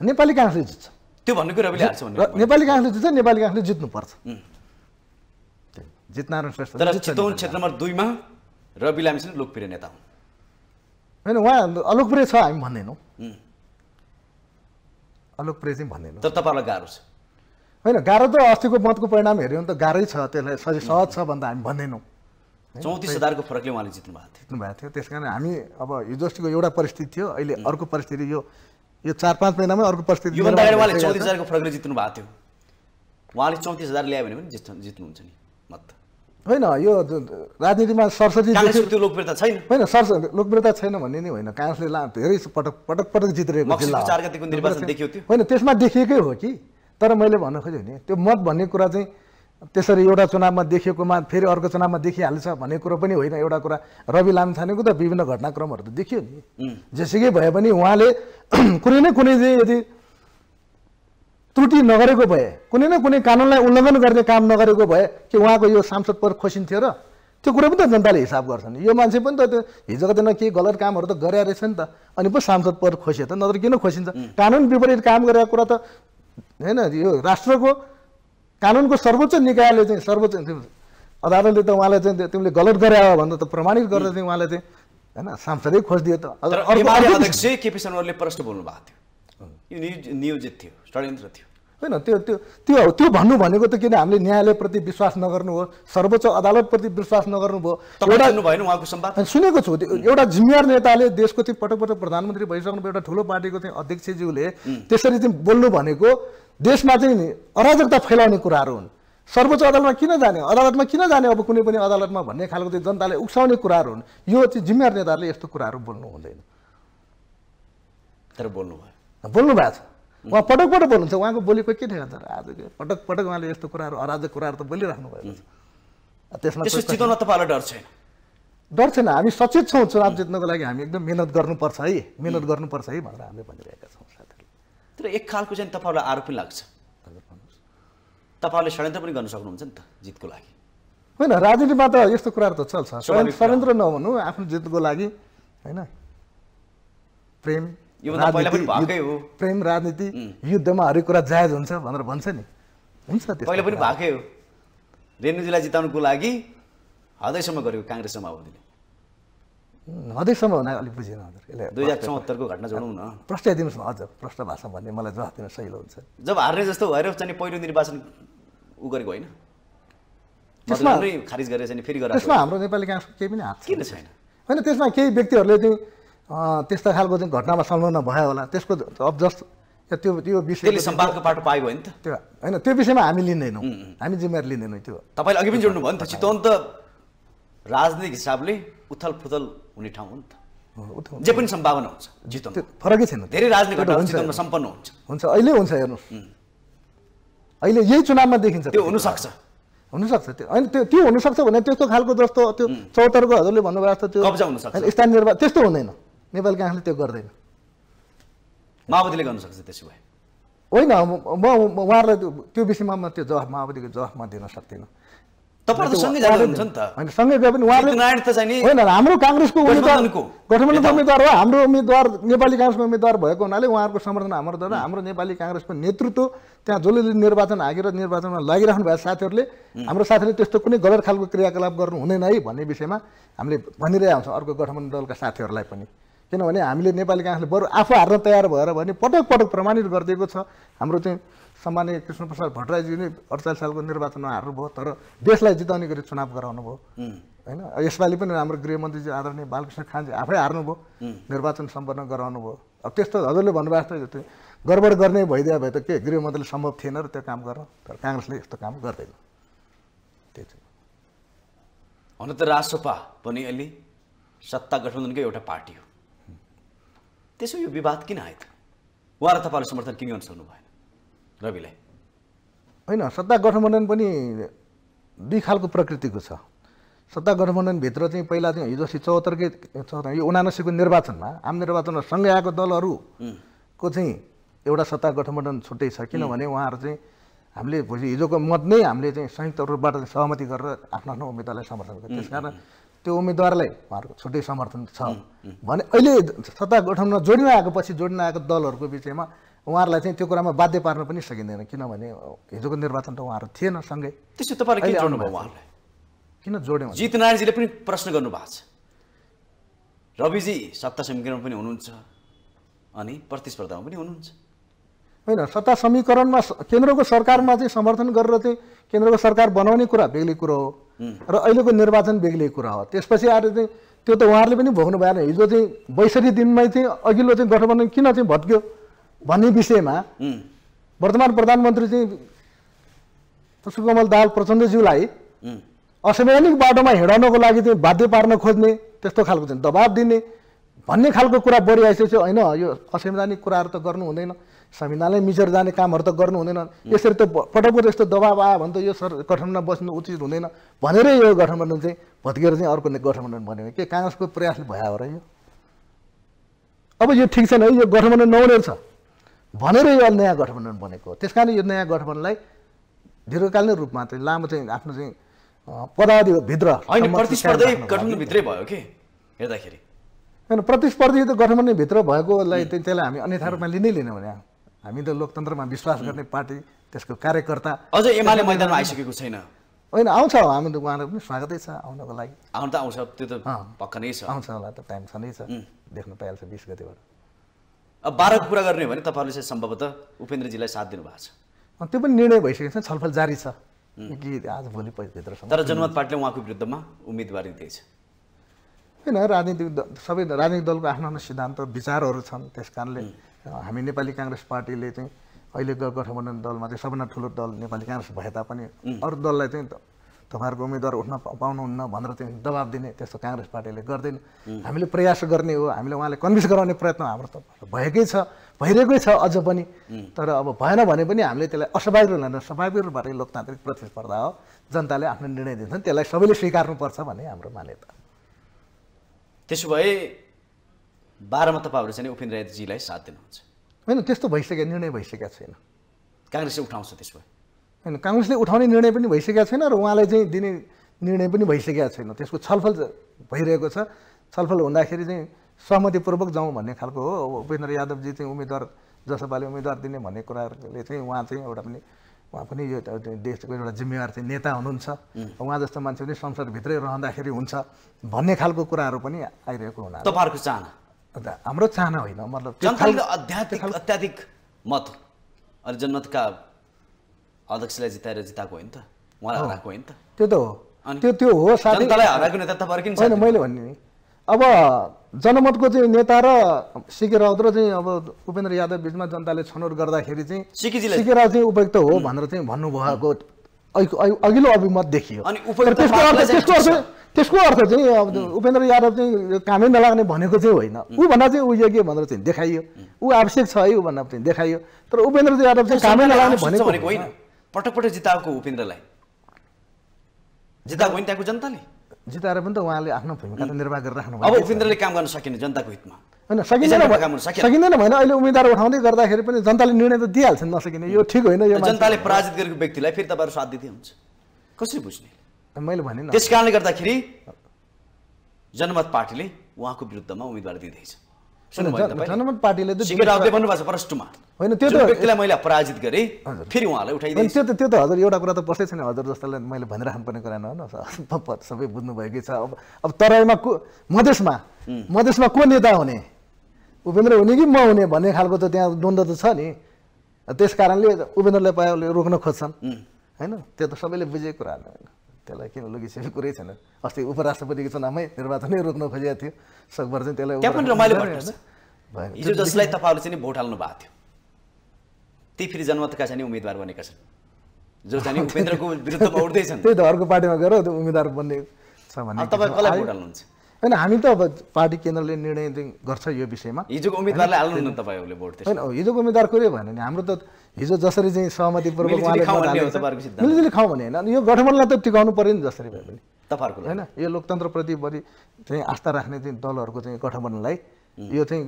नेपाली काङ्ग्रेसले जित्छ त्यो भनेको रविले हार्छ नेपाली काङ्ग्रेसले जित्छ नेपाली काङ्ग्रेसले जित्नुपर्छ जितनारायण श्रेष्ठ तर क्षेत्र नम्बर दुईमा रवि लामिछाने लोकप्रिय नेता हुन् होइन उहाँ अलोकप्रिय छ हामी भन्दैनौँ अलोकप्रिय चाहिँ भन्दैनौँ तर तपाईँलाई गाह्रो छ होइन गाह्रो त अस्तिको मतको परिणाम हेऱ्यो भने त गाह्रै छ त्यसलाई सजिलो सहज छ भन्दा हामी भन्दैनौँ चौतिस हजारको फरकले उहाँले जित्नु भएको थियो जित्नु भएको थियो त्यस कारण हामी अब अस्तिको एउटा परिस्थिति थियो अहिले अर्को परिस्थिति यो यो चार पाँच महिनामै अर्को परिस्थिति उहाँले चौतिस हजारको फरकले जित्नु भएको थियो उहाँले चौतिस हजार ल्यायो भने पनि जित्नु जित्नुहुन्छ नि मत होइन यो राजनीतिमा सरस्वती त्यो लोकप्रियता छैन होइन सरस लोकप्रियता छैन भन्ने नै होइन काङ्ग्रेसले ला धेरै पटक पटक पटक जितिरहेको होइन त्यसमा देखिएकै हो कि तर मैले भन्न खोजेँ नि त्यो मत भन्ने कुरा चाहिँ त्यसरी एउटा चुनावमा देखिएकोमा फेरि अर्को चुनावमा देखिहाल्छ भन्ने कुरो पनि होइन एउटा कुरा रवि लामछानेको त विभिन्न घटनाक्रमहरू त देखियो नि जेसुकै भए पनि उहाँले कुनै न कुनै चाहिँ यदि त्रुटि नगरेको भए कुनै न कुनै कानुनलाई उल्लङ्घन गर्ने काम नगरेको भए कि उहाँको यो सांसद पद खोसिन्थ्यो र त्यो कुरो पनि त जनताले हिसाब गर्छन् यो मान्छे पनि त त्यो हिजोको दिनमा केही गलत कामहरू त गरे रहेछ नि त अनि पो सांसद पद खोसियो त नत्र किन खोसिन्छ कानुन विपरीत काम गरेको कुरा त होइन यो राष्ट्रको कानुनको सर्वोच्च निकायले चाहिँ सर्वोच्च अदालतले त उहाँलाई चाहिँ तिमीले गलत गरे हो भन्दा त प्रमाणित गरेर चाहिँ उहाँले चाहिँ होइन सांसदै खोजिदियो त अध्यक्ष केपी शर्माले प्रश्न बोल्नु भएको थियो नियोजित थियो षड्यन्त्र थियो होइन त्यो त्यो त्यो त्यो भन्नु भनेको त किन हामीले न्यायालयप्रति विश्वास नगर्नु हो सर्वोच्च अदालतप्रति विश्वास नगर्नु भयो एउटा सुनेको छु एउटा जिम्मेवार नेताले देशको चाहिँ पटक पटक प्रधानमन्त्री भइसक्नु एउटा ठुलो पार्टीको चाहिँ अध्यक्षज्यूले त्यसरी चाहिँ बोल्नु भनेको देशमा चाहिँ अराजकता फैलाउने कुराहरू हुन् सर्वोच्च अदालतमा किन जाने अदालतमा किन जाने अब कुनै पनि अदालतमा भन्ने खालको चाहिँ जनताले उक्साउने कुराहरू हुन् यो चाहिँ जिम्मेवार नेताहरूले यस्तो कुराहरू बोल्नु हुँदैन तर बोल्नु बोल्नुभयो बोल्नु भएको छ उहाँ पटक पटक बोल्नुहुन्छ उहाँको बोलेको के ठेगान छ आज पटक पटक उहाँले यस्तो कुराहरू अराजक कुराहरू त बोलिराख्नु भएको छ त्यसमा तपाईँलाई डर छैन डर छैन हामी सचेत छौँ चुनाव जित्नको लागि हामी एकदम मिहिनेत गर्नुपर्छ है मिहिनेत गर्नुपर्छ है भनेर हामीले भनिरहेका छौँ तर एक खालको चाहिँ तपाईँहरूलाई आरोप पनि लाग्छ तपाईँहरूले षड्यन्त्र पनि गर्न सक्नुहुन्छ नि त जितको लागि होइन राजनीतिमा त यस्तो कुराहरू त चल्छ षड्यन्त्र नहुनु आफ्नो जितको लागि होइन प्रेम प्रेम राजनीति युद्धमा हरेक कुरा जायज हुन्छ भनेर भन्छ नि हुन्छ पहिला पनि भएकै हो रेणुजीलाई जिताउनुको लागि हदैसम्म गरेको काङ्ग्रेस माओवादीले हदैसम्म हुनाले अलिक बुझिनँ हजुर यसले दुई हजार चौहत्तरको घटना जोडौँ न प्रश्न दिनुहोस् न हजुर प्रश्न भाषा भन्ने मलाई जवाफ दिन सहिलो हुन्छ जब हार्ने जस्तो भएर चाहिँ पहिलो निर्वाचन ऊ गरेको होइन खारिज गरेर चाहिँ फेरि त्यसमा हाम्रो नेपाली काङ्ग्रेसको केही पनि हात किन छैन होइन त्यसमा केही व्यक्तिहरूले चाहिँ त्यस्तो खालको चाहिँ घटनामा संलग्न भयो होला त्यसको अब जस्ट त्यो त्यो विषय सम्वादको पाटो पाएको नि त त्यो होइन त्यो विषयमा हामी लिँदैनौँ हामी जिम्मेवारी लिँदैनौँ त्यो तपाईँले अघि पनि जोड्नु भयो नि त चितवन त राजनीतिक हिसाबले उथलफुथल हुने ठाउँ हो नि त जे पनि सम्भावना हुन्छ जित्नु फरकै छैन धेरै राजनीतिक घटना सम्पन्न हुन्छ हुन्छ अहिले हुन्छ हेर्नु अहिले यही चुनावमा देखिन्छ त्यो हुनसक्छ हुनसक्छ त्यो होइन त्यो त्यो हुनसक्छ भने त्यस्तो खालको जस्तो त्यो चौतर्कोहरूले भन्नुभएको जस्तो त्यो कब्जा स्थानीय निर्वाचन त्यस्तो हुँदैन नेपाल काङ्ग्रेसले त्यो गर्दैन माओवादीले गर्न सक्छ त्यसो भए होइन म उहाँहरूलाई त्यो विषयमा म त्यो जवाफ माओवादीको जवाफ म दिन सक्दिनँ हाम्रो काङ्ग्रेसको उम्मेद्वार गठबन्धनको उम्मेद्वार हो हाम्रो उम्मेद्वार नेपाली काङ्ग्रेसको उम्मेद्वार भएको हुनाले उहाँहरूको समर्थन हाम्रो द्वारा हाम्रो नेपाली काङ्ग्रेसको नेतृत्व त्यहाँ जसले निर्वाचन हागेर निर्वाचनमा लागिराख्नु भएको साथीहरूले हाम्रो साथीहरूले त्यस्तो कुनै गलत खालको क्रियाकलाप गर्नु हुँदैन है भन्ने विषयमा हामीले भनिरहेका हुन्छौँ अर्को गठबन्धन दलका साथीहरूलाई पनि किनभने हामीले नेपाली काङ्ग्रेसले बरु आफू हार्न तयार भएर भने पटक पटक प्रमाणित गरिदिएको छ हाम्रो चाहिँ सामान्य कृष्णप्रसाद भट्टराईजी नै अडचालिस सालको निर्वाचनमा हार्नुभयो तर देशलाई जिताउने गरी चुनाव गराउनु भयो होइन यसपालि पनि हाम्रो गृहमन्त्रीजी आदरणीय बालकृष्ण खानजी आफै हार्नुभयो निर्वाचन सम्पन्न गराउनु भयो अब त्यस्तो हजुरले भन्नुभएको थियो गडबड गर्ने भइदिया भए त के गृहमन्त्रीले सम्भव थिएन र त्यो काम गर तर काङ्ग्रेसले यस्तो काम गर्दैन त्यही थियो हुन त राजसोपा पनि अलि सत्ता गठबन्धनकै एउटा पार्टी हो त्यसो यो विवाद किन आयो त उहाँलाई तपाईँले समर्थन किन गर्न सक्नु भएन रविलाई होइन सत्ता गठबन्धन पनि दुई खालको प्रकृतिको छ सत्ता गठबन्धनभित्र चाहिँ पहिला चाहिँ हिजो अस्ति चौहत्तरकै चौहत्तर यो उनासीको निर्वाचनमा आम निर्वाचनमा सँगै आएको दलहरूको चाहिँ एउटा सत्ता गठबन्धन छुट्टै छ किनभने उहाँहरू चाहिँ हामीले भोलि हिजोको मत नै हामीले चाहिँ संयुक्त रूपबाट सहमति गरेर आफ्नो आफ्नो उम्मेदवारलाई समर्थन गर्छ त्यस कारण त्यो उम्मेदवारलाई उहाँहरूको छुट्टै समर्थन छ भने अहिले सत्ता गठबन्धन जोडिन आएको पछि जोडिन आएको दलहरूको विषयमा उहाँहरूलाई चाहिँ त्यो कुरामा बाध्य पार्न पनि सकिँदैन किनभने हिजोको निर्वाचन त उहाँहरू थिएन सँगै त्यसो तपाईँले के जोड्नुभयो जित किन जोड्यौँ पनि प्रश्न गर्नु भएको छ रविजी सत्ता समीकरण पनि हुनुहुन्छ अनि प्रतिस्पर्धामा पनि हुनुहुन्छ होइन सत्ता समीकरणमा केन्द्रको सरकारमा चाहिँ समर्थन गरेर चाहिँ केन्द्रको सरकार बनाउने कुरा बेग्लै कुरो हो र अहिलेको निर्वाचन बेग्लै कुरा हो त्यसपछि आएर चाहिँ त्यो त उहाँहरूले पनि भोग्नु भएन हिजो चाहिँ बैसठी दिनमै चाहिँ अघिल्लो चाहिँ गठबन्धन किन चाहिँ भत्क्यो भन्ने विषयमा वर्तमान प्रधानमन्त्री चाहिँ पुष्पकमल दाल प्रचण्डज्यूलाई असंवैधानिक बाटोमा हिँडाउनको लागि चाहिँ बाध्य पार्न खोज्ने त्यस्तो खालको चाहिँ दबाब दिने भन्ने खालको कुरा बढी आइसकेपछि होइन यो असंवैधानिक कुराहरू त गर्नु हुँदैन संविधानलाई मिचेर जाने कामहरू त गर्नु हुँदैन यसरी त पटक यस्तो दबाब आयो भने त यो सर गठबन्धनमा बस्नु उचित हुँदैन भनेरै यो गठबन्धन चाहिँ भत्किएर चाहिँ अर्को गठबन्धन बन्यो के काङ्ग्रेसको प्रयासले भयो र यो अब यो ठिक छैन है यो गठबन्धन नहुने छ भनेर यो नयाँ गठबन्धन बनेको हो त्यस कारण यो नयाँ गठबन्धनलाई दीर्घकालीन रूपमा चाहिँ लामो चाहिँ आफ्नो चाहिँ पदाधिभित्र गठबन्धनभित्रै भयो कि हेर्दाखेरि होइन प्रतिस्पर्धी त गठबन्धनभित्र भएकोलाई त्यसलाई हामी अन्यथा रूपमा लिनै लिने भने हामी त लोकतन्त्रमा विश्वास गर्ने पार्टी त्यसको कार्यकर्ता अझ एमाले मैदानमा आइसकेको छैन होइन आउँछ हामी त उहाँलाई पनि स्वागतै छ आउनको लागि आउनु त आउँछ त्यो त पक्क नै छ आउँछ होला त टाइम छ नै छ देख्नु पाइहाल्छ बिस गतिबाट अब बाह्रको कुरा गर्ने हो भने तपाईँहरूले चाहिँ सम्भवतः उपेन्द्रजीलाई साथ दिनुभएको छ त्यो पनि निर्णय भइसकेको छ छलफल जारी छ कि आज भोलि तर जनमत पार्टीले उहाँको विरुद्धमा उम्मेदवारी दिएछ होइन राजनीतिक सबै राजनीतिक दलको आफ्नो आफ्नो सिद्धान्त विचारहरू छन् त्यस कारणले हामी नेपाली काङ्ग्रेस पार्टीले चाहिँ अहिले गठबन्धन दलमा चाहिँ सबभन्दा ठुलो दल नेपाली काङ्ग्रेस भए तापनि अरू दललाई चाहिँ तपाईँहरूको उम्मेद्वार उठ्न पाउनुहुन्न भनेर चाहिँ दबाब दिने त्यस्तो काङ्ग्रेस पार्टीले गर्दैन हामीले प्रयास गर्ने हो हामीले उहाँले कन्भिन्स गराउने प्रयत्न हाम्रो त भएकै छ भइरहेकै छ अझ पनि तर अब भएन भने पनि हामीले त्यसलाई अस्वाभाविक होइन स्वाभाविक रूपबाट लोकतान्त्रिक प्रतिस्पर्धा हो जनताले आफ्नो निर्णय दिन्छन् त्यसलाई सबैले स्वीकार्नुपर्छ भन्ने हाम्रो मान्यता त्यसो भए बाह्रमा तपाईँहरू चाहिँ उपेन्द्र रायजीलाई साथ दिनुहुन्छ होइन त्यस्तो भइसक्यो निर्णय भइसकेको छैन काङ्ग्रेसले उठाउँछ त्यसो भए होइन काङ्ग्रेसले उठाउने निर्णय पनि भइसकेको छैन र उहाँलाई चाहिँ दिने निर्णय पनि भइसकेको छैन त्यसको छलफल भइरहेको छ छलफल हुँदाखेरि चाहिँ सहमतिपूर्वक जाउँ भन्ने खालको हो उपेन्द्र यादवजी चाहिँ उम्मेदवार जसपाले उम्मेदवार दिने भन्ने कुराले चाहिँ उहाँ चाहिँ एउटा पनि उहाँ पनि यो देशको एउटा जिम्मेवार चाहिँ नेता हुनुहुन्छ उहाँ जस्तो मान्छे पनि संसदभित्रै रहँदाखेरि हुन्छ भन्ने खालको कुराहरू पनि आइरहेको हुना तपाईँहरूको चाहना हाम्रो चाहना होइन मतलब अत्याधिक मत जनमतका अध्यक्षलाई जिताएर जिताएको होइन त उहाँलाई हराएको होइन त त्यो त हो त्यो त्यो हो साथी हराएको नेता त फर्किन्छ होइन मैले भन्ने अब जनमतको चाहिँ नेता र सिके राउत र चाहिँ अब उपेन्द्र यादव बिचमा जनताले छनौट गर्दाखेरि चाहिँ सिके राउत चाहिँ उपयुक्त हो भनेर चाहिँ भन्नुभएको अघिल्लो अभिमत देखियो त्यसको अर्थ त्यसको अर्थ चाहिँ अब उपेन्द्र यादव चाहिँ कामै नलाग्ने भनेको चाहिँ होइन ऊ भन्दा चाहिँ ऊ योग्य भनेर चाहिँ देखाइयो ऊ आवश्यक छ है भन्दा चाहिँ देखाइयो तर उपेन्द्र यादव चाहिँ कामै नलाग्ने भनेको होइन पटक पटक जिताएको उपेन्द्रलाई जिताएको होइन त्यहाँको जनताले जिताएर पनि त उहाँले आफ्नो भूमिका त निर्वाह गरेर राख्नु अब उपेन्द्रले काम गर्न सकेन जनताको हितमा होइन सकिँदैन सकिँदैन भएन अहिले उम्मेद्वार उठाउँदै गर्दाखेरि पनि जनताले निर्णय त दिइहाल्छ नसकिने यो ठिक होइन यो जनताले पराजित गरेको व्यक्तिलाई फेरि तपाईँहरू साथ दिँदै हुन्छ कसरी बुझ्ने मैले भने त्यस कारणले गर्दाखेरि जनमत पार्टीले उहाँको विरुद्धमा उम्मेदवार दिँदैछ पार्टीले होइन त्यो त व्यक्तिलाई मैले पराजित गरेँ फेरि उहाँलाई त्यो त त्यो त हजुर एउटा कुरा त पस्दै छैन हजुर जस्तोलाई मैले भनिराख्नुपर्ने कुरा नहोन सबै बुझ्नु बुझ्नुभएकै छ अब अब तराईमा को मधेसमा मधेसमा को नेता हुने उपेन्द्र हुने कि म हुने भन्ने खालको त त्यहाँ द्वन्द्व त छ नि त्यस कारणले उपेन्द्रलाई पायो रोक्न खोज्छन् होइन त्यो त सबैले बुझेको कुरा होइन त्यसलाई किन लगिसकेको कुरै छैन अस्ति उपराष्ट्रपतिको चुनावमै निर्वाचनै रोक्न खोजेको थियो सकभर चाहिँ त्यसलाई पनि हिजो जसलाई तपाईँहरू चाहिँ भोट हाल्नु भएको थियो ती फेरि जनमतका चाहिँ उम्मेदवार बनेका छन् जो चाहिँ उपेन्द्रको विरुद्धमा उठ्दैछन् त्यही त अर्को पार्टीमा गएर उम्मेदवार बन्ने छ भने तपाईँ कसलाई भोट हाल्नुहुन्छ होइन हामी त अब पार्टी केन्द्रले निर्णय गर्छ यो विषयमा हिजोको उम्मेदवारलाई हाल्नुहुन्न तपाईँहरूले भोट होइन हिजोको उम्मेदवार कुरै भएन नि हाम्रो त हिजो जसरी चाहिँ सहमतिपूर्वक मिलिजुली खाउँ भने होइन यो गठबन्धनलाई त टिकाउनु पऱ्यो नि जसरी भए पनि तपाईँहरूको होइन यो लोकतन्त्रप्रति बढी चाहिँ आस्था राख्ने चाहिँ दलहरूको चाहिँ गठबन्धनलाई यो चाहिँ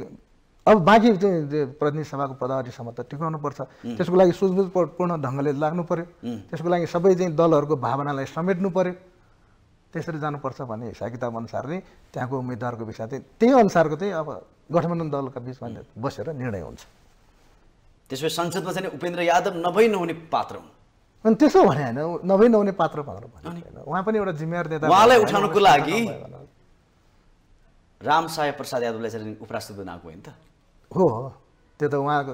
अब बाँकी चाहिँ प्रतिनिधि सभाको पदावधीसम्म त टिकाउनु पर्छ त्यसको लागि सुझबुझपूर्ण ढङ्गले लाग्नु पऱ्यो त्यसको लागि सबै चाहिँ दलहरूको भावनालाई समेट्नु पऱ्यो त्यसरी जानुपर्छ भन्ने हिसाब किताब अनुसार नै त्यहाँको उम्मेदवारको विषय चाहिँ त्यही अनुसारको चाहिँ अब गठबन्धन दलका बिचमा बसेर निर्णय हुन्छ त्यसपछि संसदमा चाहिँ उपेन्द्र यादव नभई नहुने पात्र हुन् अनि त्यसो भने होइन नभई नहुने पात्र भनेर भने उहाँ पनि एउटा जिम्मेवार नेता उहाँलाई उठाउनुको लागि राम साय प्रसाद यादवलाई चाहिँ उपराष्ट्रपति बनाएको होइन त हो हो त्यो त उहाँको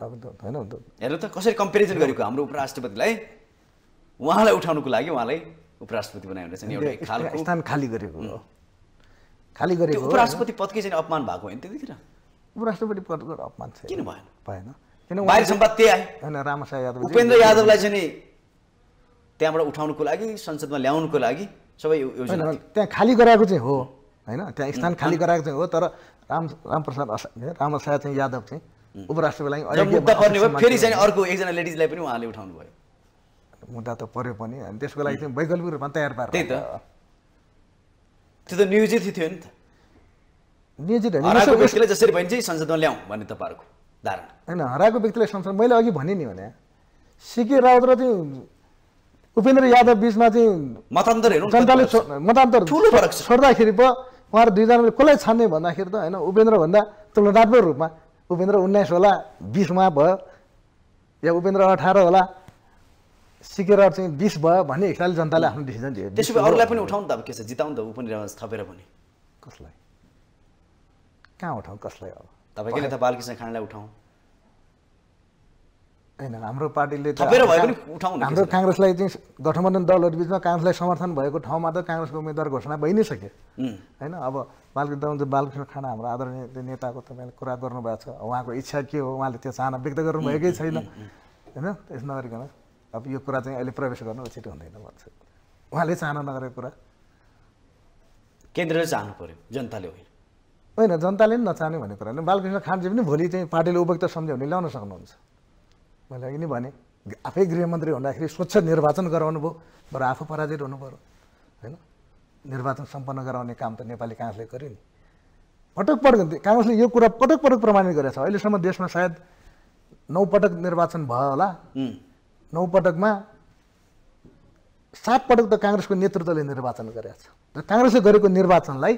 अब होइन हेर्नु त कसरी कम्पेरिजन गरेको हाम्रो उपराष्ट्रपतिलाई उहाँलाई उठाउनुको लागि उहाँलाई उपराष्ट्रपति बनायो चाहिँ एउटा स्थान खाली गरेको हो खाली गरेको उपराष्ट्रपति पदकै चाहिँ अपमान भएको होइन त्यतिखेर उपराष्ट्रपति पदको अपमान छ किन भएन भएन बाहिर सम्पत्ति आए आयो होइन रामसा यादव उपेन्द्र यादवलाई चाहिँ त्यहाँबाट उठाउनुको लागि संसदमा ल्याउनुको लागि सबै योजना त्यहाँ खाली गराएको चाहिँ हो होइन त्यहाँ स्थान खाली गराएको चाहिँ हो तर राम रामप्रसाद रामसा चाहिँ यादव चाहिँ उपराष्ट्रपतिलाई मुद्दा पर्ने फेरि चाहिँ अर्को एकजना लेडिजलाई पनि उहाँले उठाउनु भयो मुद्दा त पऱ्यो पनि अनि त्यसको लागि चाहिँ वैकल्पिक रूपमा तयार पार्यो त्यही त त्यो त नियोजित थियो नि त नियोजित जसरी भयो चाहिँ संसदमा ल्याउँ भन्ने तपाईँहरूको धारणा होइन हराएको व्यक्तिलाई संसार मैले अघि भने नि भने सिके रावत र चाहिँ उपेन्द्र यादव बिचमा चाहिँ मतान्तर जनताले मतान्तर छोड्दाखेरि पो उहाँहरू दुईजनाले कसलाई छान्ने भन्दाखेरि त होइन उपेन्द्रभन्दा तुलनात्मक रूपमा उपेन्द्र उन्नाइस होला बिसमा भयो या उपेन्द्र अठार होला सिके सिकेर चाहिँ बिस भयो भन्ने हिसाबले जनताले आफ्नो डिसिजन दियो त्यसो भए अरूलाई पनि उठाउनु त अब के छ जिताउनु त उपेन्द्र थपेर पनि कसलाई कहाँ उठाउँ कसलाई अब तपाईँकै नेता बालकृष्ण खानालाई उठाउँ होइन हाम्रो पार्टीले हाम्रो काङ्ग्रेसलाई चाहिँ गठबन्धन दलहरू बिचमा काङ्ग्रेसलाई समर्थन भएको ठाउँमा त काङ्ग्रेसको उम्मेद्वार घोषणा भइ नै सक्यो होइन अब बालकृष्ण बालकृष्ण खाना हाम्रो आदरणीय नेताको तपाईँले कुरा गर्नुभएको छ उहाँको इच्छा के हो उहाँले त्यो चाहना व्यक्त गर्नुभएकै छैन होइन त्यस नगरिकन अब यो कुरा चाहिँ अहिले प्रवेश गर्नु उचित हुँदैन भन्छ उहाँले चाहना नगरेको कुरा केन्द्रले चाहनु पर्यो जनताले होइन होइन जनताले पनि नचाहने भन्ने कुरा होइन बालकृष्ण खाँडजी पनि भोलि चाहिँ पार्टीले उपयुक्त सम्झ्यो भने ल्याउन सक्नुहुन्छ मैले अघि नै भने आफै गृहमन्त्री हुँदाखेरि स्वच्छ निर्वाचन गराउनु भयो बरु आफू पराजित हुनु पऱ्यो होइन निर्वाचन सम्पन्न गराउने काम त नेपाली काङ्ग्रेसले गर्यो नि पटक पटक काङ्ग्रेसले यो कुरा पटक पटक प्रमाणित गरेको छ अहिलेसम्म देशमा सायद नौ पटक निर्वाचन भयो होला नौ पटकमा सात पटक त काङ्ग्रेसको नेतृत्वले निर्वाचन गरेको छ र काङ्ग्रेसले गरेको निर्वाचनलाई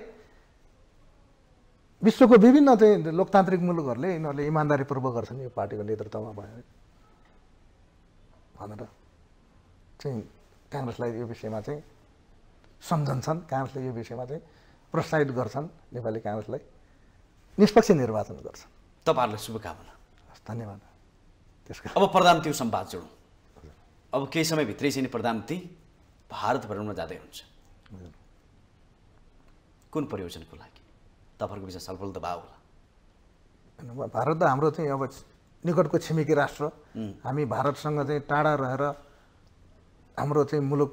विश्वको विभिन्न चाहिँ लोकतान्त्रिक मुलुकहरूले यिनीहरूले इमान्दारीपूर्वक गर्छन् यो पार्टीको नेतृत्वमा भयो भनेर चाहिँ काङ्ग्रेसलाई यो विषयमा चाहिँ सम्झन्छन् काङ्ग्रेसले यो विषयमा चाहिँ प्रोत्साहित गर्छन् नेपाली काङ्ग्रेसलाई निष्पक्ष निर्वाचन गर्छन् तपाईँहरूलाई शुभकामना हस् धन्यवाद त्यसको अब त्यो सम्वाद जोडौँ अब केही समयभित्रै चाहिँ प्रधानमन्त्री भारत भ्रमणमा जाँदै हुन्छ कुन परियोजनाको लागि तपाईँहरूको विषय छलफल त भयो होला भारत त हाम्रो चाहिँ अब निकटको छिमेकी राष्ट्र हामी भारतसँग चाहिँ टाढा रहेर हाम्रो चाहिँ मुलुक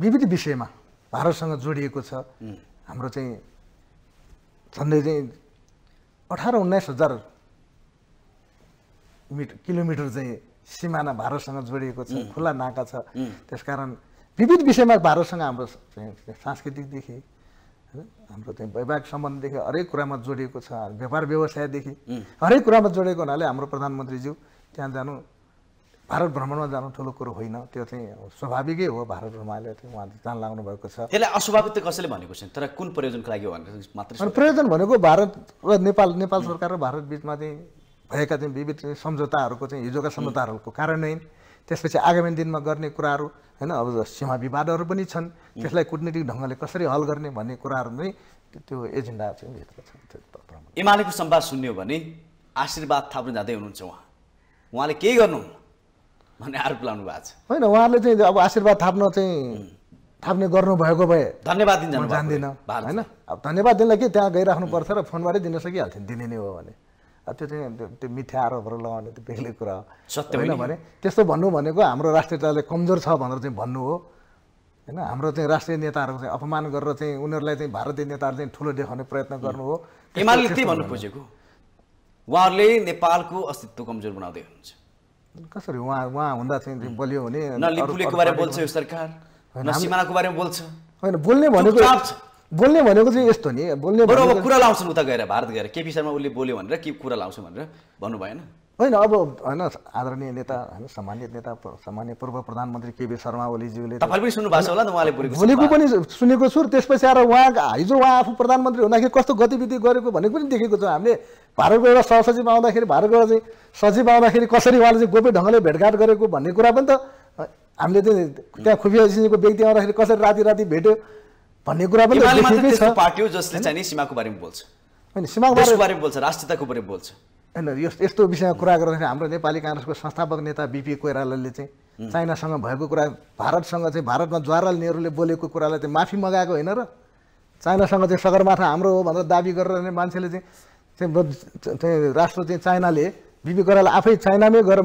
विविध विषयमा भारतसँग जोडिएको छ हाम्रो चाहिँ झन्डै चाहिँ अठार उन्नाइस हजार मिटर किलोमिटर चाहिँ सिमाना भारतसँग जोडिएको छ खुला नाका छ त्यसकारण विविध विषयमा भारतसँग हाम्रो सांस्कृतिकदेखि हाम्रो चाहिँ वैवाहिक सम्बन्धदेखि हरेक कुरामा जोडिएको छ व्यापार व्यवसायदेखि हरेक कुरामा जोडिएको हुनाले हाम्रो प्रधानमन्त्रीज्यू त्यहाँ जानु भारत भ्रमणमा जानु ठुलो कुरो होइन त्यो चाहिँ स्वाभाविकै हो भारत भ्रमणले उहाँले जान लाग्नु भएको छ त्यसलाई अस्वाभाविक त कसैले भनेको छैन तर कुन प्रयोजनको लागि मात्र प्रयोजन भनेको भारत र नेपाल नेपाल सरकार र भारत बिचमा चाहिँ भएका चाहिँ विविध सम्झौताहरूको चाहिँ हिजोका सम्झौताहरूको कारण त्यसपछि आगामी दिनमा गर्ने कुराहरू होइन अब सीमा विवादहरू पनि छन् त्यसलाई कुटनीतिक ढङ्गले कसरी हल गर्ने भन्ने कुराहरू नै त्यो एजेन्डा चाहिँ भित्र छन् एमालेको सम्वाद सुन्यो भने आशीर्वाद थाप्नु जाँदै हुनुहुन्छ उहाँ उहाँले केही गर्नु भन्ने आरोप लाउनु भएको छ होइन उहाँले चाहिँ अब आशीर्वाद थाप्न चाहिँ थाप्ने गर्नुभएको भए धन्यवाद दिन जान्दिनँ होइन अब धन्यवाद दिनलाई के त्यहाँ गइराख्नुपर्छ र फोनबाटै दिन सकिहाल्थ्यो दिने नै हो भने त्यो चाहिँ त्यो मिठ्या आरोपहरू लगाउने त्यो बेग्लै कुरा सत्य होइन भने त्यस्तो भन्नु भनेको हाम्रो राष्ट्रियताले कमजोर छ भनेर चाहिँ भन्नु हो होइन हाम्रो चाहिँ राष्ट्रिय नेताहरूको चाहिँ अपमान गरेर चाहिँ उनीहरूलाई चाहिँ भारतीय नेताहरू चाहिँ ठुलो देखाउने प्रयत्न गर्नु हो एमाले त्यही भन्नु खोजेको उहाँहरूले नेपालको अस्तित्व कमजोर बनाउँदै हुनुहुन्छ कसरी उहाँ उहाँ हुँदा चाहिँ बलियो भने न बारेमा बोल्छ यो सरकार न बारेमा बोल्छ होइन बोल्ने भनेको बोल्ने भनेको चाहिँ यस्तो नि बोल्ने अब कुरा लाउँछन् उता गएर भारत गएर केपी शर्मा उसले बोल्यो भनेर के कुरा लाउँछ भनेर भन्नु भएन होइन अब होइन आदरणीय नेता होइन सामान्य नेता सामान्य पूर्व प्रधानमन्त्री केपी शर्मा ओलीज्यूले पनि सुन्नु भएको छ उहाँले बोलेको पनि सुनेको छु त्यसपछि आएर उहाँ हिजो उहाँ आफू प्रधानमन्त्री हुँदाखेरि कस्तो गतिविधि गरेको भनेको पनि देखेको छौँ हामीले भारतको एउटा सहसचिव आउँदाखेरि भारतको एउटा चाहिँ सचिव आउँदाखेरि कसरी उहाँले चाहिँ गोप्य ढङ्गले भेटघाट गरेको भन्ने कुरा पनि त हामीले चाहिँ त्यहाँ खुफिया व्यक्ति आउँदाखेरि कसरी राति राति भेट्यो भन्ने कुरा पनि पार्टी हो जसले चाहिँ सीमाको बारेमा बोल्छ होइन सीमाको बारेमा बोल्छ राष्ट्रियताको बारेमा बोल्छ होइन यस यस्तो विषयमा कुरा गर्दाखेरि हाम्रो नेपाली काङ्ग्रेसको संस्थापक नेता बिपी कोइरालाले चाहिँ चाइनासँग भएको कुरा भारतसँग चाहिँ भारतमा जवाहरलाल नेहरूले बोलेको कुरालाई चाहिँ माफी मगाएको होइन र चाइनासँग चाहिँ सगरमाथा हाम्रो हो भनेर दाबी गरेर मान्छेले चाहिँ राष्ट्र चाहिँ चाइनाले बिपी कोइराला आफै चाइनामै गएर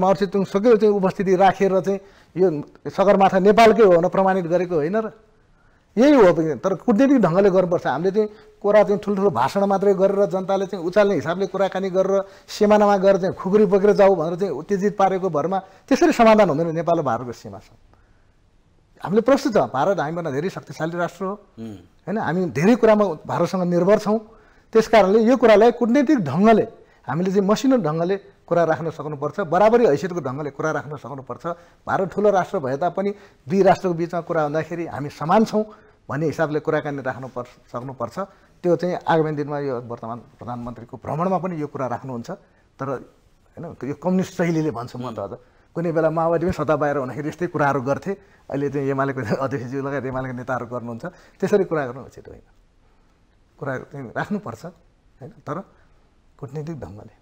सक्यो चाहिँ उपस्थिति राखेर चाहिँ यो सगरमाथा नेपालकै हो भनेर प्रमाणित गरेको होइन र यही हो तर कुटनीतिक ढङ्गले गर्नुपर्छ हामीले चाहिँ कुरा चाहिँ ठुल्ठुलो भाषण मात्रै गरेर जनताले चाहिँ उचाल्ने हिसाबले कुराकानी गरेर सिमानामा गएर चाहिँ खुकुरी बोकेर जाऊ भनेर चाहिँ उत्तेजित पारेको भरमा त्यसरी समाधान हुँदैन नेपाल र भारतको सीमासँग हामीले प्रस्तुत छ भारत हामीभन्दा धेरै शक्तिशाली राष्ट्र हो होइन हामी धेरै कुरामा भारतसँग निर्भर छौँ त्यस कारणले यो कुरालाई कुटनीतिक ढङ्गले हामीले चाहिँ मसिनो ढङ्गले कुरा राख्न सक्नुपर्छ बराबरी हैसियतको ढङ्गले कुरा राख्न सक्नुपर्छ भारत ठुलो राष्ट्र भए तापनि दुई राष्ट्रको बिचमा कुरा हुँदाखेरि हामी समान छौँ भन्ने हिसाबले कुराकानी राख्नु पर् सक्नुपर्छ त्यो चाहिँ आगामी दिनमा यो वर्तमान प्रधानमन्त्रीको भ्रमणमा पनि यो कुरा राख्नुहुन्छ तर होइन यो कम्युनिस्ट शैलीले भन्छु म त अझ कुनै बेला माओवादी पनि सत्ता बाहिर हुँदाखेरि यस्तै कुराहरू गर्थे अहिले चाहिँ एमालेको अध्यक्षज्यू लगायत एमालेका नेताहरू गर्नुहुन्छ त्यसरी कुरा गर्नु उचित होइन कुरा चाहिँ राख्नुपर्छ होइन तर कुटनीतिक ढङ्गले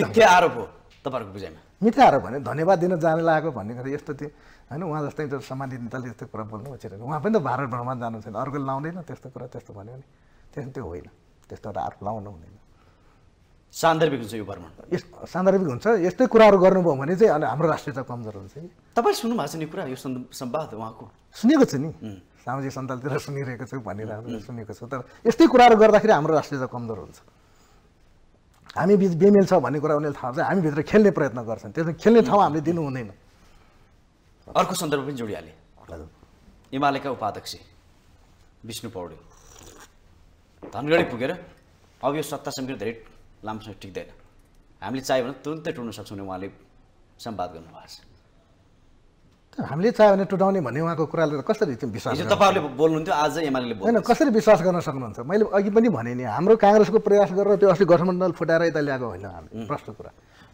मिथ्या आरोप हो तपाईँहरूको बुझाइमा मिठा आरोप भने धन्यवाद दिन जाने लागेको भन्ने कुरा यस्तो थियो होइन उहाँ जस्तै सामान्य नेताले यस्तो कुरा बोल्नु खोजेर उहाँ पनि त भारत भ्रमण जानु छैन अर्को लाउँदैन त्यस्तो कुरा त्यस्तो भन्यो नि त्यस्तो त्यो होइन त्यस्तो एउटा आरोप लाउनु हुँदैन सान्दर्भिक हुन्छ यो भ्रमण यस सान्दर्भिक हुन्छ यस्तै कुराहरू गर्नुभयो भने चाहिँ अनि हाम्रो राष्ट्रियता कमजोर हुन्छ कि तपाईँ सुन्नु भएको छ नि कुरा यो सम्वाद उहाँको सुनेको छु नि सामाजिक सञ्जालतिर सुनिरहेको छु भनिरहेको सुनेको छु तर यस्तै कुराहरू गर्दाखेरि हाम्रो राष्ट्रियता कमजोर हुन्छ हामी बिच बेमेल छ भन्ने कुरा उनीहरूले थाहा हुन्छ हामीभित्र खेल्ने प्रयत्न गर्छन् त्यसमा खेल्ने ठाउँ हामीले दिनु हुँदैन अर्को सन्दर्भ पनि जोडिहाले हजुर एमालेका उपाध्यक्ष विष्णु पौडेल धनगढी पुगेर अब यो सत्ता समीकरण धेरै लामोसँग टिक्दैन हामीले चाह्यो भने तुरुन्तै टुट्न सक्छौँ उहाँले सम्वाद गर्नुभएको छ हामीले चाह्यो भने टुटाउने भन्ने उहाँको कुराले कसरी विश्वास तपाईँहरूले बोल्नुहुन्थ्यो आज एमाले होइन कसरी विश्वास गर्न सक्नुहुन्छ मैले अघि पनि भने नि हाम्रो काङ्ग्रेसको प्रयास गरेर त्यो अस्ति गठबन्धन फुटाएर यता ल्याएको होइन हामी प्रश्न कुरा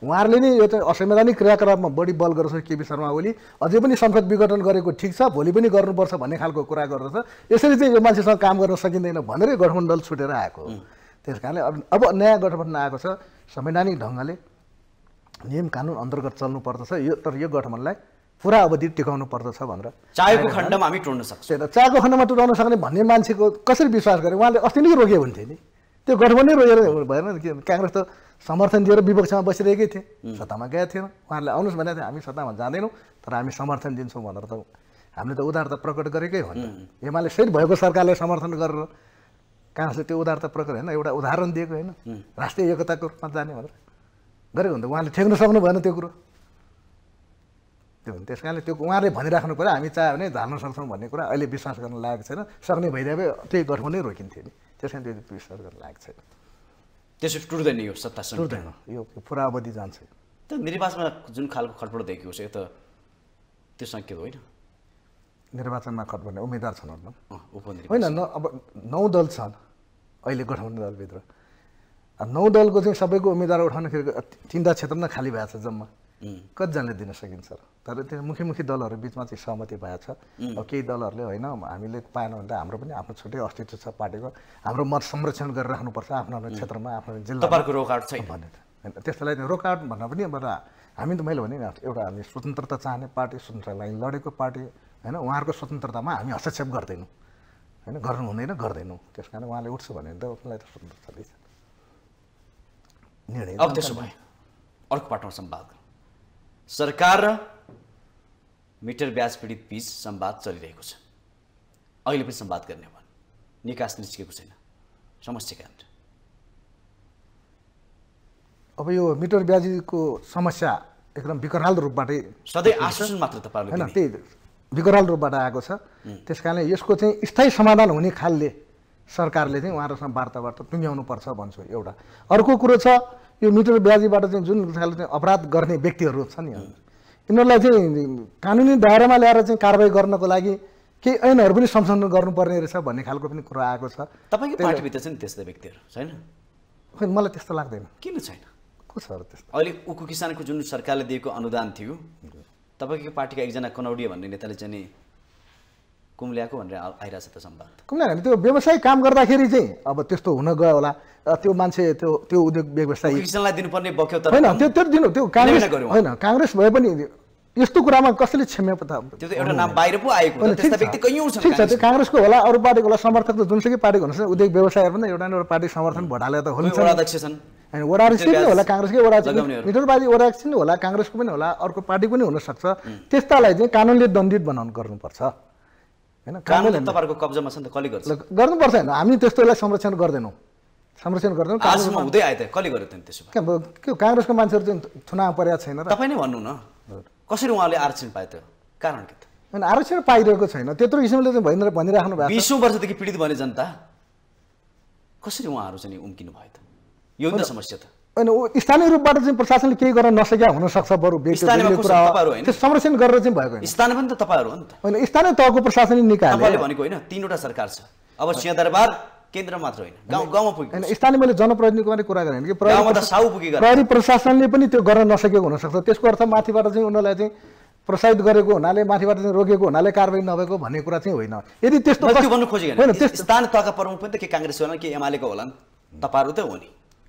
उहाँहरूले नै यो चाहिँ असंवैधानिक क्रियाकलापमा बढी बल गर्छ केपी शर्मा ओली अझै पनि संसद विघटन गरेको ठिक छ भोलि पनि गर्नुपर्छ भन्ने खालको कुरा गर्दछ यसरी चाहिँ यो मान्छेसँग काम गर्न सकिँदैन भनेरै गठबन्धन छुटेर आएको त्यस कारणले अब अब नयाँ गठबन्धन आएको छ संवैधानिक ढङ्गले नियम कानुन अन्तर्गत चल्नु पर्दछ यो तर यो गठबन्धनलाई पुरा अवधि टिकाउनु पर्दछ भनेर चायको खण्डमा हामी टुट्न सक्छौँ त्यही त खण्डमा टुटाउन सक्ने भन्ने मान्छेको कसरी विश्वास गरे उहाँले अस्ति नै रोक्यो हुन्थ्यो नि त्यो गठबन्धन रोकेर भएन नि काङ्ग्रेस त समर्थन दिएर विपक्षमा बसिरहेकै थिए सत्तामा गएको थिएन उहाँहरूले आउनुहोस् भनेको थियो हामी सत्तामा जाँदैनौँ तर हामी समर्थन दिन्छौँ भनेर त हामीले त उदारता प्रकट गरेकै हो नि एमाले सहित भएको सरकारले समर्थन गरेर काङ्ग्रेसले त्यो उदारता प्रकट होइन एउटा उदाहरण दिएको होइन राष्ट्रिय एकताको रूपमा जाने भनेर गरेको हुन्छ उहाँले ठेक्न सक्नु भएन त्यो कुरो त्यो त्यस कारणले त्यो उहाँले भनिराख्नु पऱ्यो हामी चाह्यो भने झाल्न सक्छौँ भन्ने कुरा अहिले विश्वास गर्न लागेको छैन सक्ने भइदिए त्यही नै रोकिन्थ्यो नि त्यस कारण त्यो विश्वास गर्न लागेको छैन त्यसो टुट्दैन यो सत्ता टुट्दैन यो पुरा अवधि जान्छ तर निर्वाचनमा जुन खालको खटपट देखिएको छ यो त त्यो सङ्केत होइन निर्वाचनमा खटपड्ने उम्मेदवार छन् होइन न अब नौ दल छन् अहिले गठबन्धन दलभित्र नौ दलको चाहिँ सबैको उम्मेद्वार उठाउन तिनवटा क्षेत्रमा खाली भएको छ जम्मा कतिजनाले दिन सकिन्छ र तर त्यो मुख्य मुख्य दलहरू बिचमा चाहिँ सहमति भएको छ अब केही दलहरूले होइन हामीले पाएन भने त हाम्रो पनि आफ्नो छुट्टै अस्तित्व छ पार्टीको हाम्रो मत संरक्षण गरेर राख्नुपर्छ आफ्नो आफ्नो क्षेत्रमा आफ्नो जिल्ला रोकावट छैन भनेर होइन त्यसलाई रोकावट भन्न पनि अब हामी त मैले भने एउटा हामी स्वतन्त्रता चाहने पार्टी लागि लडेको पार्टी होइन उहाँहरूको स्वतन्त्रतामा हामी हस्तक्षेप गर्दैनौँ होइन गर्नु हुँदैन गर्दैनौँ त्यस कारण उहाँले उठ्छ भने त उसलाई त स्वतन्त्रता दिन्छ निर्णय अब त्यसो भए अर्को पार्टमा सम्वाद सरकार र मिटर ब्याज पीडित बिच संवाद चलिरहेको छ अहिले पनि संवाद गर्ने हो निकास निस्किएको छैन समस्या कारण अब यो मिटर ब्याजको समस्या एकदम विकराल रूपबाटै सधैँ आश्वासन मात्र तपाईँहरूले होइन त्यही विकराल रूपबाट आएको छ त्यस कारणले यसको चाहिँ स्थायी समाधान हुने खालले सरकारले चाहिँ उहाँहरूसँग वार्ताबाट पर्छ भन्छु एउटा अर्को कुरो छ यो मिटर ब्याजीबाट चाहिँ जुन खालको चाहिँ अपराध गर्ने व्यक्तिहरू छन् नि यिनीहरूलाई चाहिँ कानुनी दायरामा ल्याएर चाहिँ कारवाही गर्नको लागि केही ऐनहरू पनि संशोधन गर्नुपर्ने रहेछ भन्ने खालको पनि कुरा आएको छ तपाईँको पार्टीभित्र चाहिँ त्यस्ता व्यक्तिहरू छैन खै मलाई त्यस्तो लाग्दैन किन छैन को छ र त्यस्तो अहिले उखु किसानको जुन सरकारले दिएको अनुदान थियो तपाईँको पार्टीका एकजना कनौडिया भन्ने नेताले चाहिँ ल्याएको भनेर आइरहेको छ त सम्वाद कुम्ल्या भने त्यो व्यवसाय काम गर्दाखेरि चाहिँ अब त्यस्तो हुन गयो होला त्यो मान्छे त्यो त्यो उद्योग व्यवसाय दिनुपर्ने होइन त्यो त्यो दिनु त्यो काङ्ग्रेस होइन काङ्ग्रेस भए पनि यस्तो कुरामा कसैले क्षम्यता त्यो एउटा नाम बाहिर आएको त्यस्ता व्यक्ति ठिक छ त्यो काङ्ग्रेसको होला अरू पार्टीको होला समर्थक त जुनसुकै पार्टीको हुनुहुन्छ उद्योग व्यवसाय पनि एउटा एउटा पार्टी समर्थन भटाले त हुन्छ अध्यक्ष छन् होइन वडा अध्यक्ष पनि होला काङ्ग्रेसकै वडा पार्टी वडा अध्यक्ष होला काङ्ग्रेसको पनि होला अर्को पार्टी पनि हुनसक्छ त्यस्तालाई चाहिँ कानुनले दण्डित बनाउनु गर्नुपर्छ होइन कानुन तपाईँहरूको कब्जामा छ नि त कसले गर्छ गर्नुपर्छ होइन हामी त्यस्तोलाई संरक्षण गर्दैनौँ संरक्षण गर्दैनौँ आजसम्म हुँदै आयो त कसले गर्यो त त्यसो के काङ्ग्रेसको मान्छेहरू चाहिँ चुनाव परेको छैन र तपाईँ नै भन्नु न कसरी उहाँले आरक्षण पाए त कारण के त होइन आरक्षण पाइरहेको छैन त्यत्रो हिसाबले चाहिँ भनिरहेर भनिराख्नु भएको बिसौँ वर्षदेखि पीडित भने जनता कसरी उहाँहरू चाहिँ उम्किनु भयो त यो समस्या त होइन स्थानीय रूपबाट चाहिँ प्रशासनले केही गर्न नसक्या हुनसक्छ बरु त्यो संरक्षण गरेर चाहिँ भएको स्थानीय पनि त तपाईँहरू हो नि त होइन स्थानीय तहको प्रशासनिक निकाय भनेको होइन तिनवटा सरकार छ अब सिंहदरबार केन्द्र मात्र होइन गाउँ गाउँमा पुग्यो होइन स्थानीय मैले जनप्रतिनिधिको मात्रै कुरा गरेँ कि प्रहरी प्रशासनले पनि त्यो गर्न नसकेको हुनसक्छ त्यसको अर्थ माथिबाट चाहिँ उनीहरूलाई चाहिँ प्रोत्साहित गरेको हुनाले माथिबाट चाहिँ रोकेको हुनाले कारवाही नभएको भन्ने कुरा चाहिँ होइन यदि त्यस्तो भन्नु खोजेको होइन स्थानीय तहका प्रमुख पनि त के काङ्ग्रेस होला कि एमालेको होला नि तपाईँहरू त हो नि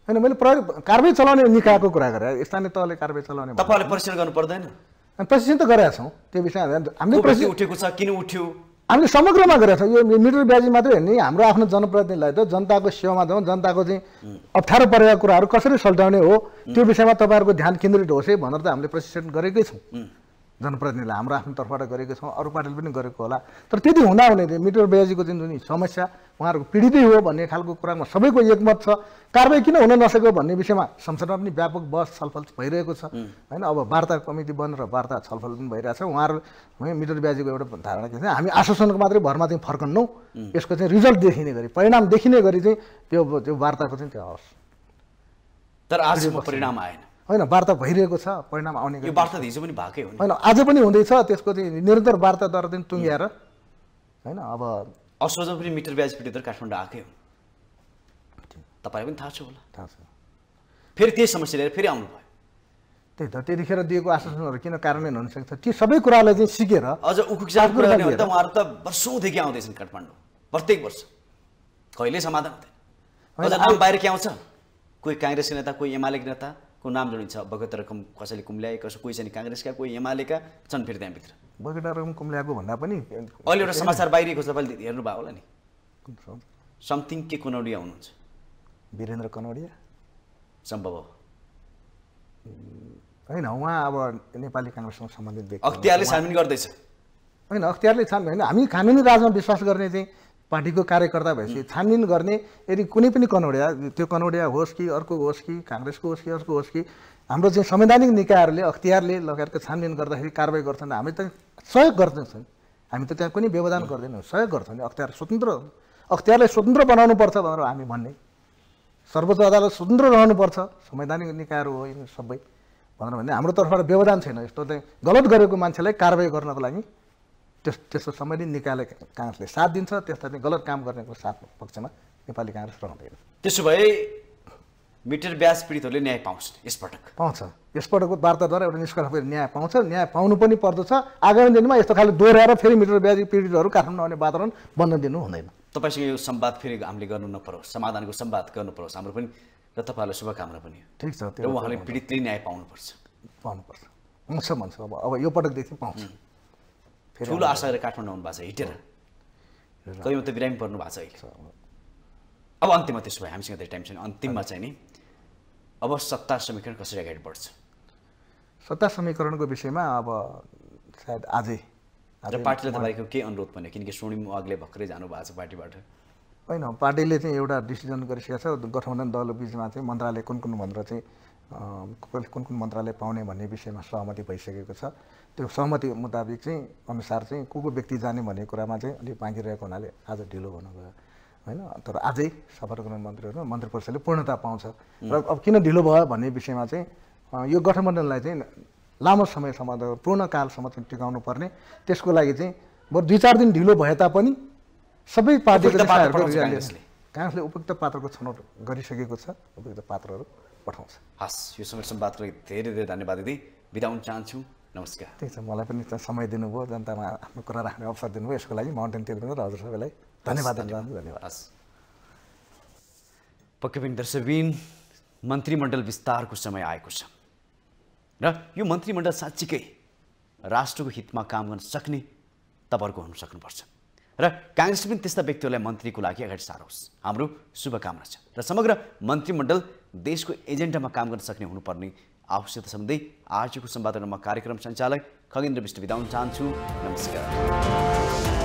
होइन मैले प्रयोग कारवाही चलाउने निकायको कुरा गरेँ स्थानीय तहले कारवाही चलाउने तपाईँहरूले परीक्षण गर्नु पर्दैन प्रशिक्षण त गरेका छौँ त्यो विषय हामीले परीक्षण उठेको छ किन उठ्यो हामीले समग्रमा गरेका छौँ यो मिटर ब्याजी मात्रै हेर्ने हाम्रो आफ्नो जनप्रतिनिधिलाई त जनताको सेवामा जाउँ जनताको चाहिँ अप्ठ्यारो परेका कुराहरू कसरी सल्टाउने हो त्यो विषयमा तपाईँहरूको ध्यान केन्द्रित होस् है भनेर त हामीले प्रशिक्षण गरेकै छौँ जनप्रतिनिधिले हाम्रो आफ्नो तर्फबाट गरेको छौँ अरू पार्टीले पनि गरेको होला तर त्यति हुँदा हुने मिटर ब्याजीको जुन जुन समस्या उहाँहरूको पीडितै हो भन्ने खालको कुरामा सबैको एकमत छ कारवाही किन हुन नसकेको भन्ने विषयमा संसदमा पनि व्यापक बहस छलफल भइरहेको छ होइन अब वार्ता कमिटी बनेर वार्ता छलफल पनि भइरहेछ उहाँहरू मिटर ब्याजीको एउटा धारणा के छ हामी आश्वासनको मात्रै भरमा चाहिँ फर्कन्नौँ यसको चाहिँ रिजल्ट देखिने गरी परिणाम देखिने गरी चाहिँ त्यो त्यो वार्ताको चाहिँ त्यो होस् तर आजको परिणाम आएन होइन वार्ता भइरहेको छ परिणाम आउने यो वार्ता हिजो पनि भएकै हो होइन आज पनि हुँदैछ त्यसको चाहिँ निरन्तर वार्ता दर दिन टुङ्ग्याएर होइन अब असोज पनि मिटर ब्याज पिटेर काठमाडौँ आएकै हो तपाईँलाई पनि थाहा छ होला थाहा छ फेरि त्यही समस्या लिएर फेरि आउनुभयो त्यही त त्यतिखेर दिएको आश्वासनहरू किन कार्यान्वयन हुनसक्छ त्यो सबै कुरालाई चाहिँ सिकेर अझ उखुकिचार त उहाँहरू त वर्षौँदेखि आउँदैछन् काठमाडौँ प्रत्येक वर्ष कहिले समाधान हुँदैन बाहिर के आउँछ कोही काङ्ग्रेसको नेता कोही एमालेको नेता को नाम जोडिन्छ बगत रकम कसैले कुम्ल्याए कसै कोही चाहिँ काङ्ग्रेसका कोही एमालेका छन् फेरि त्यहाँभित्र बगेटा रकम कुम्ल्याएको भन्दा पनि अहिले एउटा समाचार बाहिरिएको छ तपाईँले हेर्नुभयो होला नि समथिङ के कनौडिया हुनुहुन्छ वीरेन्द्र कनौडिया सम्भव होइन उहाँ अब नेपाली काङ्ग्रेससँग सम्बन्धित व्यक्ति अख्तियारले छानबिन गर्दैछ होइन अख्तियारले छानबिन होइन हामी खाने राजमा विश्वास गर्ने चाहिँ पार्टीको कार्यकर्ता भएपछि छानबिन गर्ने यदि कुनै पनि कनौडिया त्यो कनौडिया होस् कि अर्को होस् कि काङ्ग्रेसको होस् कि अर्को होस् कि हाम्रो चाहिँ संवैधानिक निकायहरूले अख्तियारले लगायतको छानबिन गर्दाखेरि कारवाही गर्छन् हामी त सहयोग गर्दैछौँ हामी त त्यहाँ कुनै व्यवधान गर्दैनौँ सहयोग गर्छौँ अख्तियार स्वतन्त्र अख्तियारलाई स्वतन्त्र बनाउनुपर्छ भनेर हामी भन्ने सर्वोच्च अदालत स्वतन्त्र रहनुपर्छ संवैधानिक निकायहरू हो सबै भनेर भने हाम्रो तर्फबाट व्यवधान छैन यस्तो चाहिँ गलत गरेको मान्छेलाई कारवाही गर्नको लागि त्यस त्यसको सम्बन्धित निकाले काङ्ग्रेसले साथ दिन्छ त्यस्ता चाहिँ गलत काम गर्नेको साथ पक्षमा नेपाली काङ्ग्रेस रहँदैन त्यसो भए मिटर ब्याज पीडितहरूले न्याय पाउँछ यसपटक पाउँछ यसपटकको वार्ताद्वारा एउटा निष्कर्ष फेरि न्याय पाउँछ न्याय पाउनु पनि पर्दछ आगामी दिनमा यस्तो खाले दोहोऱ्याएर फेरि मिटर ब्याज पीडितहरू काठमाडौँ आउने वातावरण बन्द दिनु हुँदैन तपाईँसँग यो सम्वाद फेरि हामीले गर्नु नपरोस् समाधानको सम्वाद गर्नु परोस् हाम्रो पनि र तपाईँहरूलाई शुभकामना पनि ठिक छ त्यो उहाँले पीडितले न्याय पाउनुपर्छ पाउनुपर्छ हुन्छ भन्छ अब अब यो पटकदेखि पाउँछ ठुलो आशा गरेर काठमाडौँ आउनु भएको छ हिँडेर कहिलेमा त बिरामी पर्नु भएको छ अहिले अब अन्तिममा त्यसो भए हामीसँग धेरै टाइम छैन अन्तिममा चाहिँ नि अब सत्ता समीकरण कसरी अगाडि बढ्छ सत्ता समीकरणको विषयमा अब सायद आजै र पार्टीले तपाईँको के अनुरोध भन्यो किनकि स्वर्णिम अग्ले भर्खरै जानुभएको छ पार्टीबाट होइन पार्टीले चाहिँ एउटा डिसिजन गरिसकेको छ गठबन्धन दल बिचमा चाहिँ मन्त्रालय कुन कुन भनेर चाहिँ कुन कुन मन्त्रालय पाउने भन्ने विषयमा सहमति भइसकेको छ त्यो सहमति मुताबिक चाहिँ अनुसार चाहिँ को को व्यक्ति जाने भन्ने कुरामा चाहिँ अलिक बाँकी रहेको हुनाले आज ढिलो हुनुभयो होइन तर आजै सफाकरण मन्त्रीहरूमा मन्त्री परिषदले पूर्णता पाउँछ र अब किन ढिलो भयो भन्ने विषयमा चाहिँ यो गठबन्धनलाई चाहिँ लामो समयसम्म पूर्ण कालसम्म चाहिँ टिकाउनु पर्ने त्यसको लागि चाहिँ बरु दुई चार दिन ढिलो भए तापनि सबै पार्टीको काङ्ग्रेसले उपयुक्त पात्रको छनौट गरिसकेको छ उपयुक्त पात्रहरू पठाउँछ हस् यो समय सम्वादको लागि धेरै धेरै धन्यवाद दिदी बिदा चाहन्छु नमस्कार त्यही छ मलाई पनि समय दिनुभयो जनतामा आफ्नो कुरा राख्ने अवसर दिनुभयो यसको लागि माउन्टेन टेलिभिजन र हजुर सबैलाई धन्यवाद धन्यवाद हस् पक्कै पनि दर्शकबिन मन्त्रीमण्डल विस्तारको समय आएको छ र यो मन्त्रीमण्डल साँच्चीकै राष्ट्रको हितमा काम गर्न सक्ने तपाईँहरूको हुन सक्नुपर्छ र काङ्ग्रेसले पनि त्यस्ता व्यक्तिहरूलाई मन्त्रीको लागि अगाडि सारोस् हाम्रो शुभकामना छ र समग्र मन्त्रीमण्डल देशको एजेन्डामा काम गर्न सक्ने हुनुपर्ने आवश्यकता सम्बन्धी आजको सम्वादनमा कार्यक्रम सञ्चालक खगेन्द्र विष्ट बिदाउन चाहन्छु नमस्कार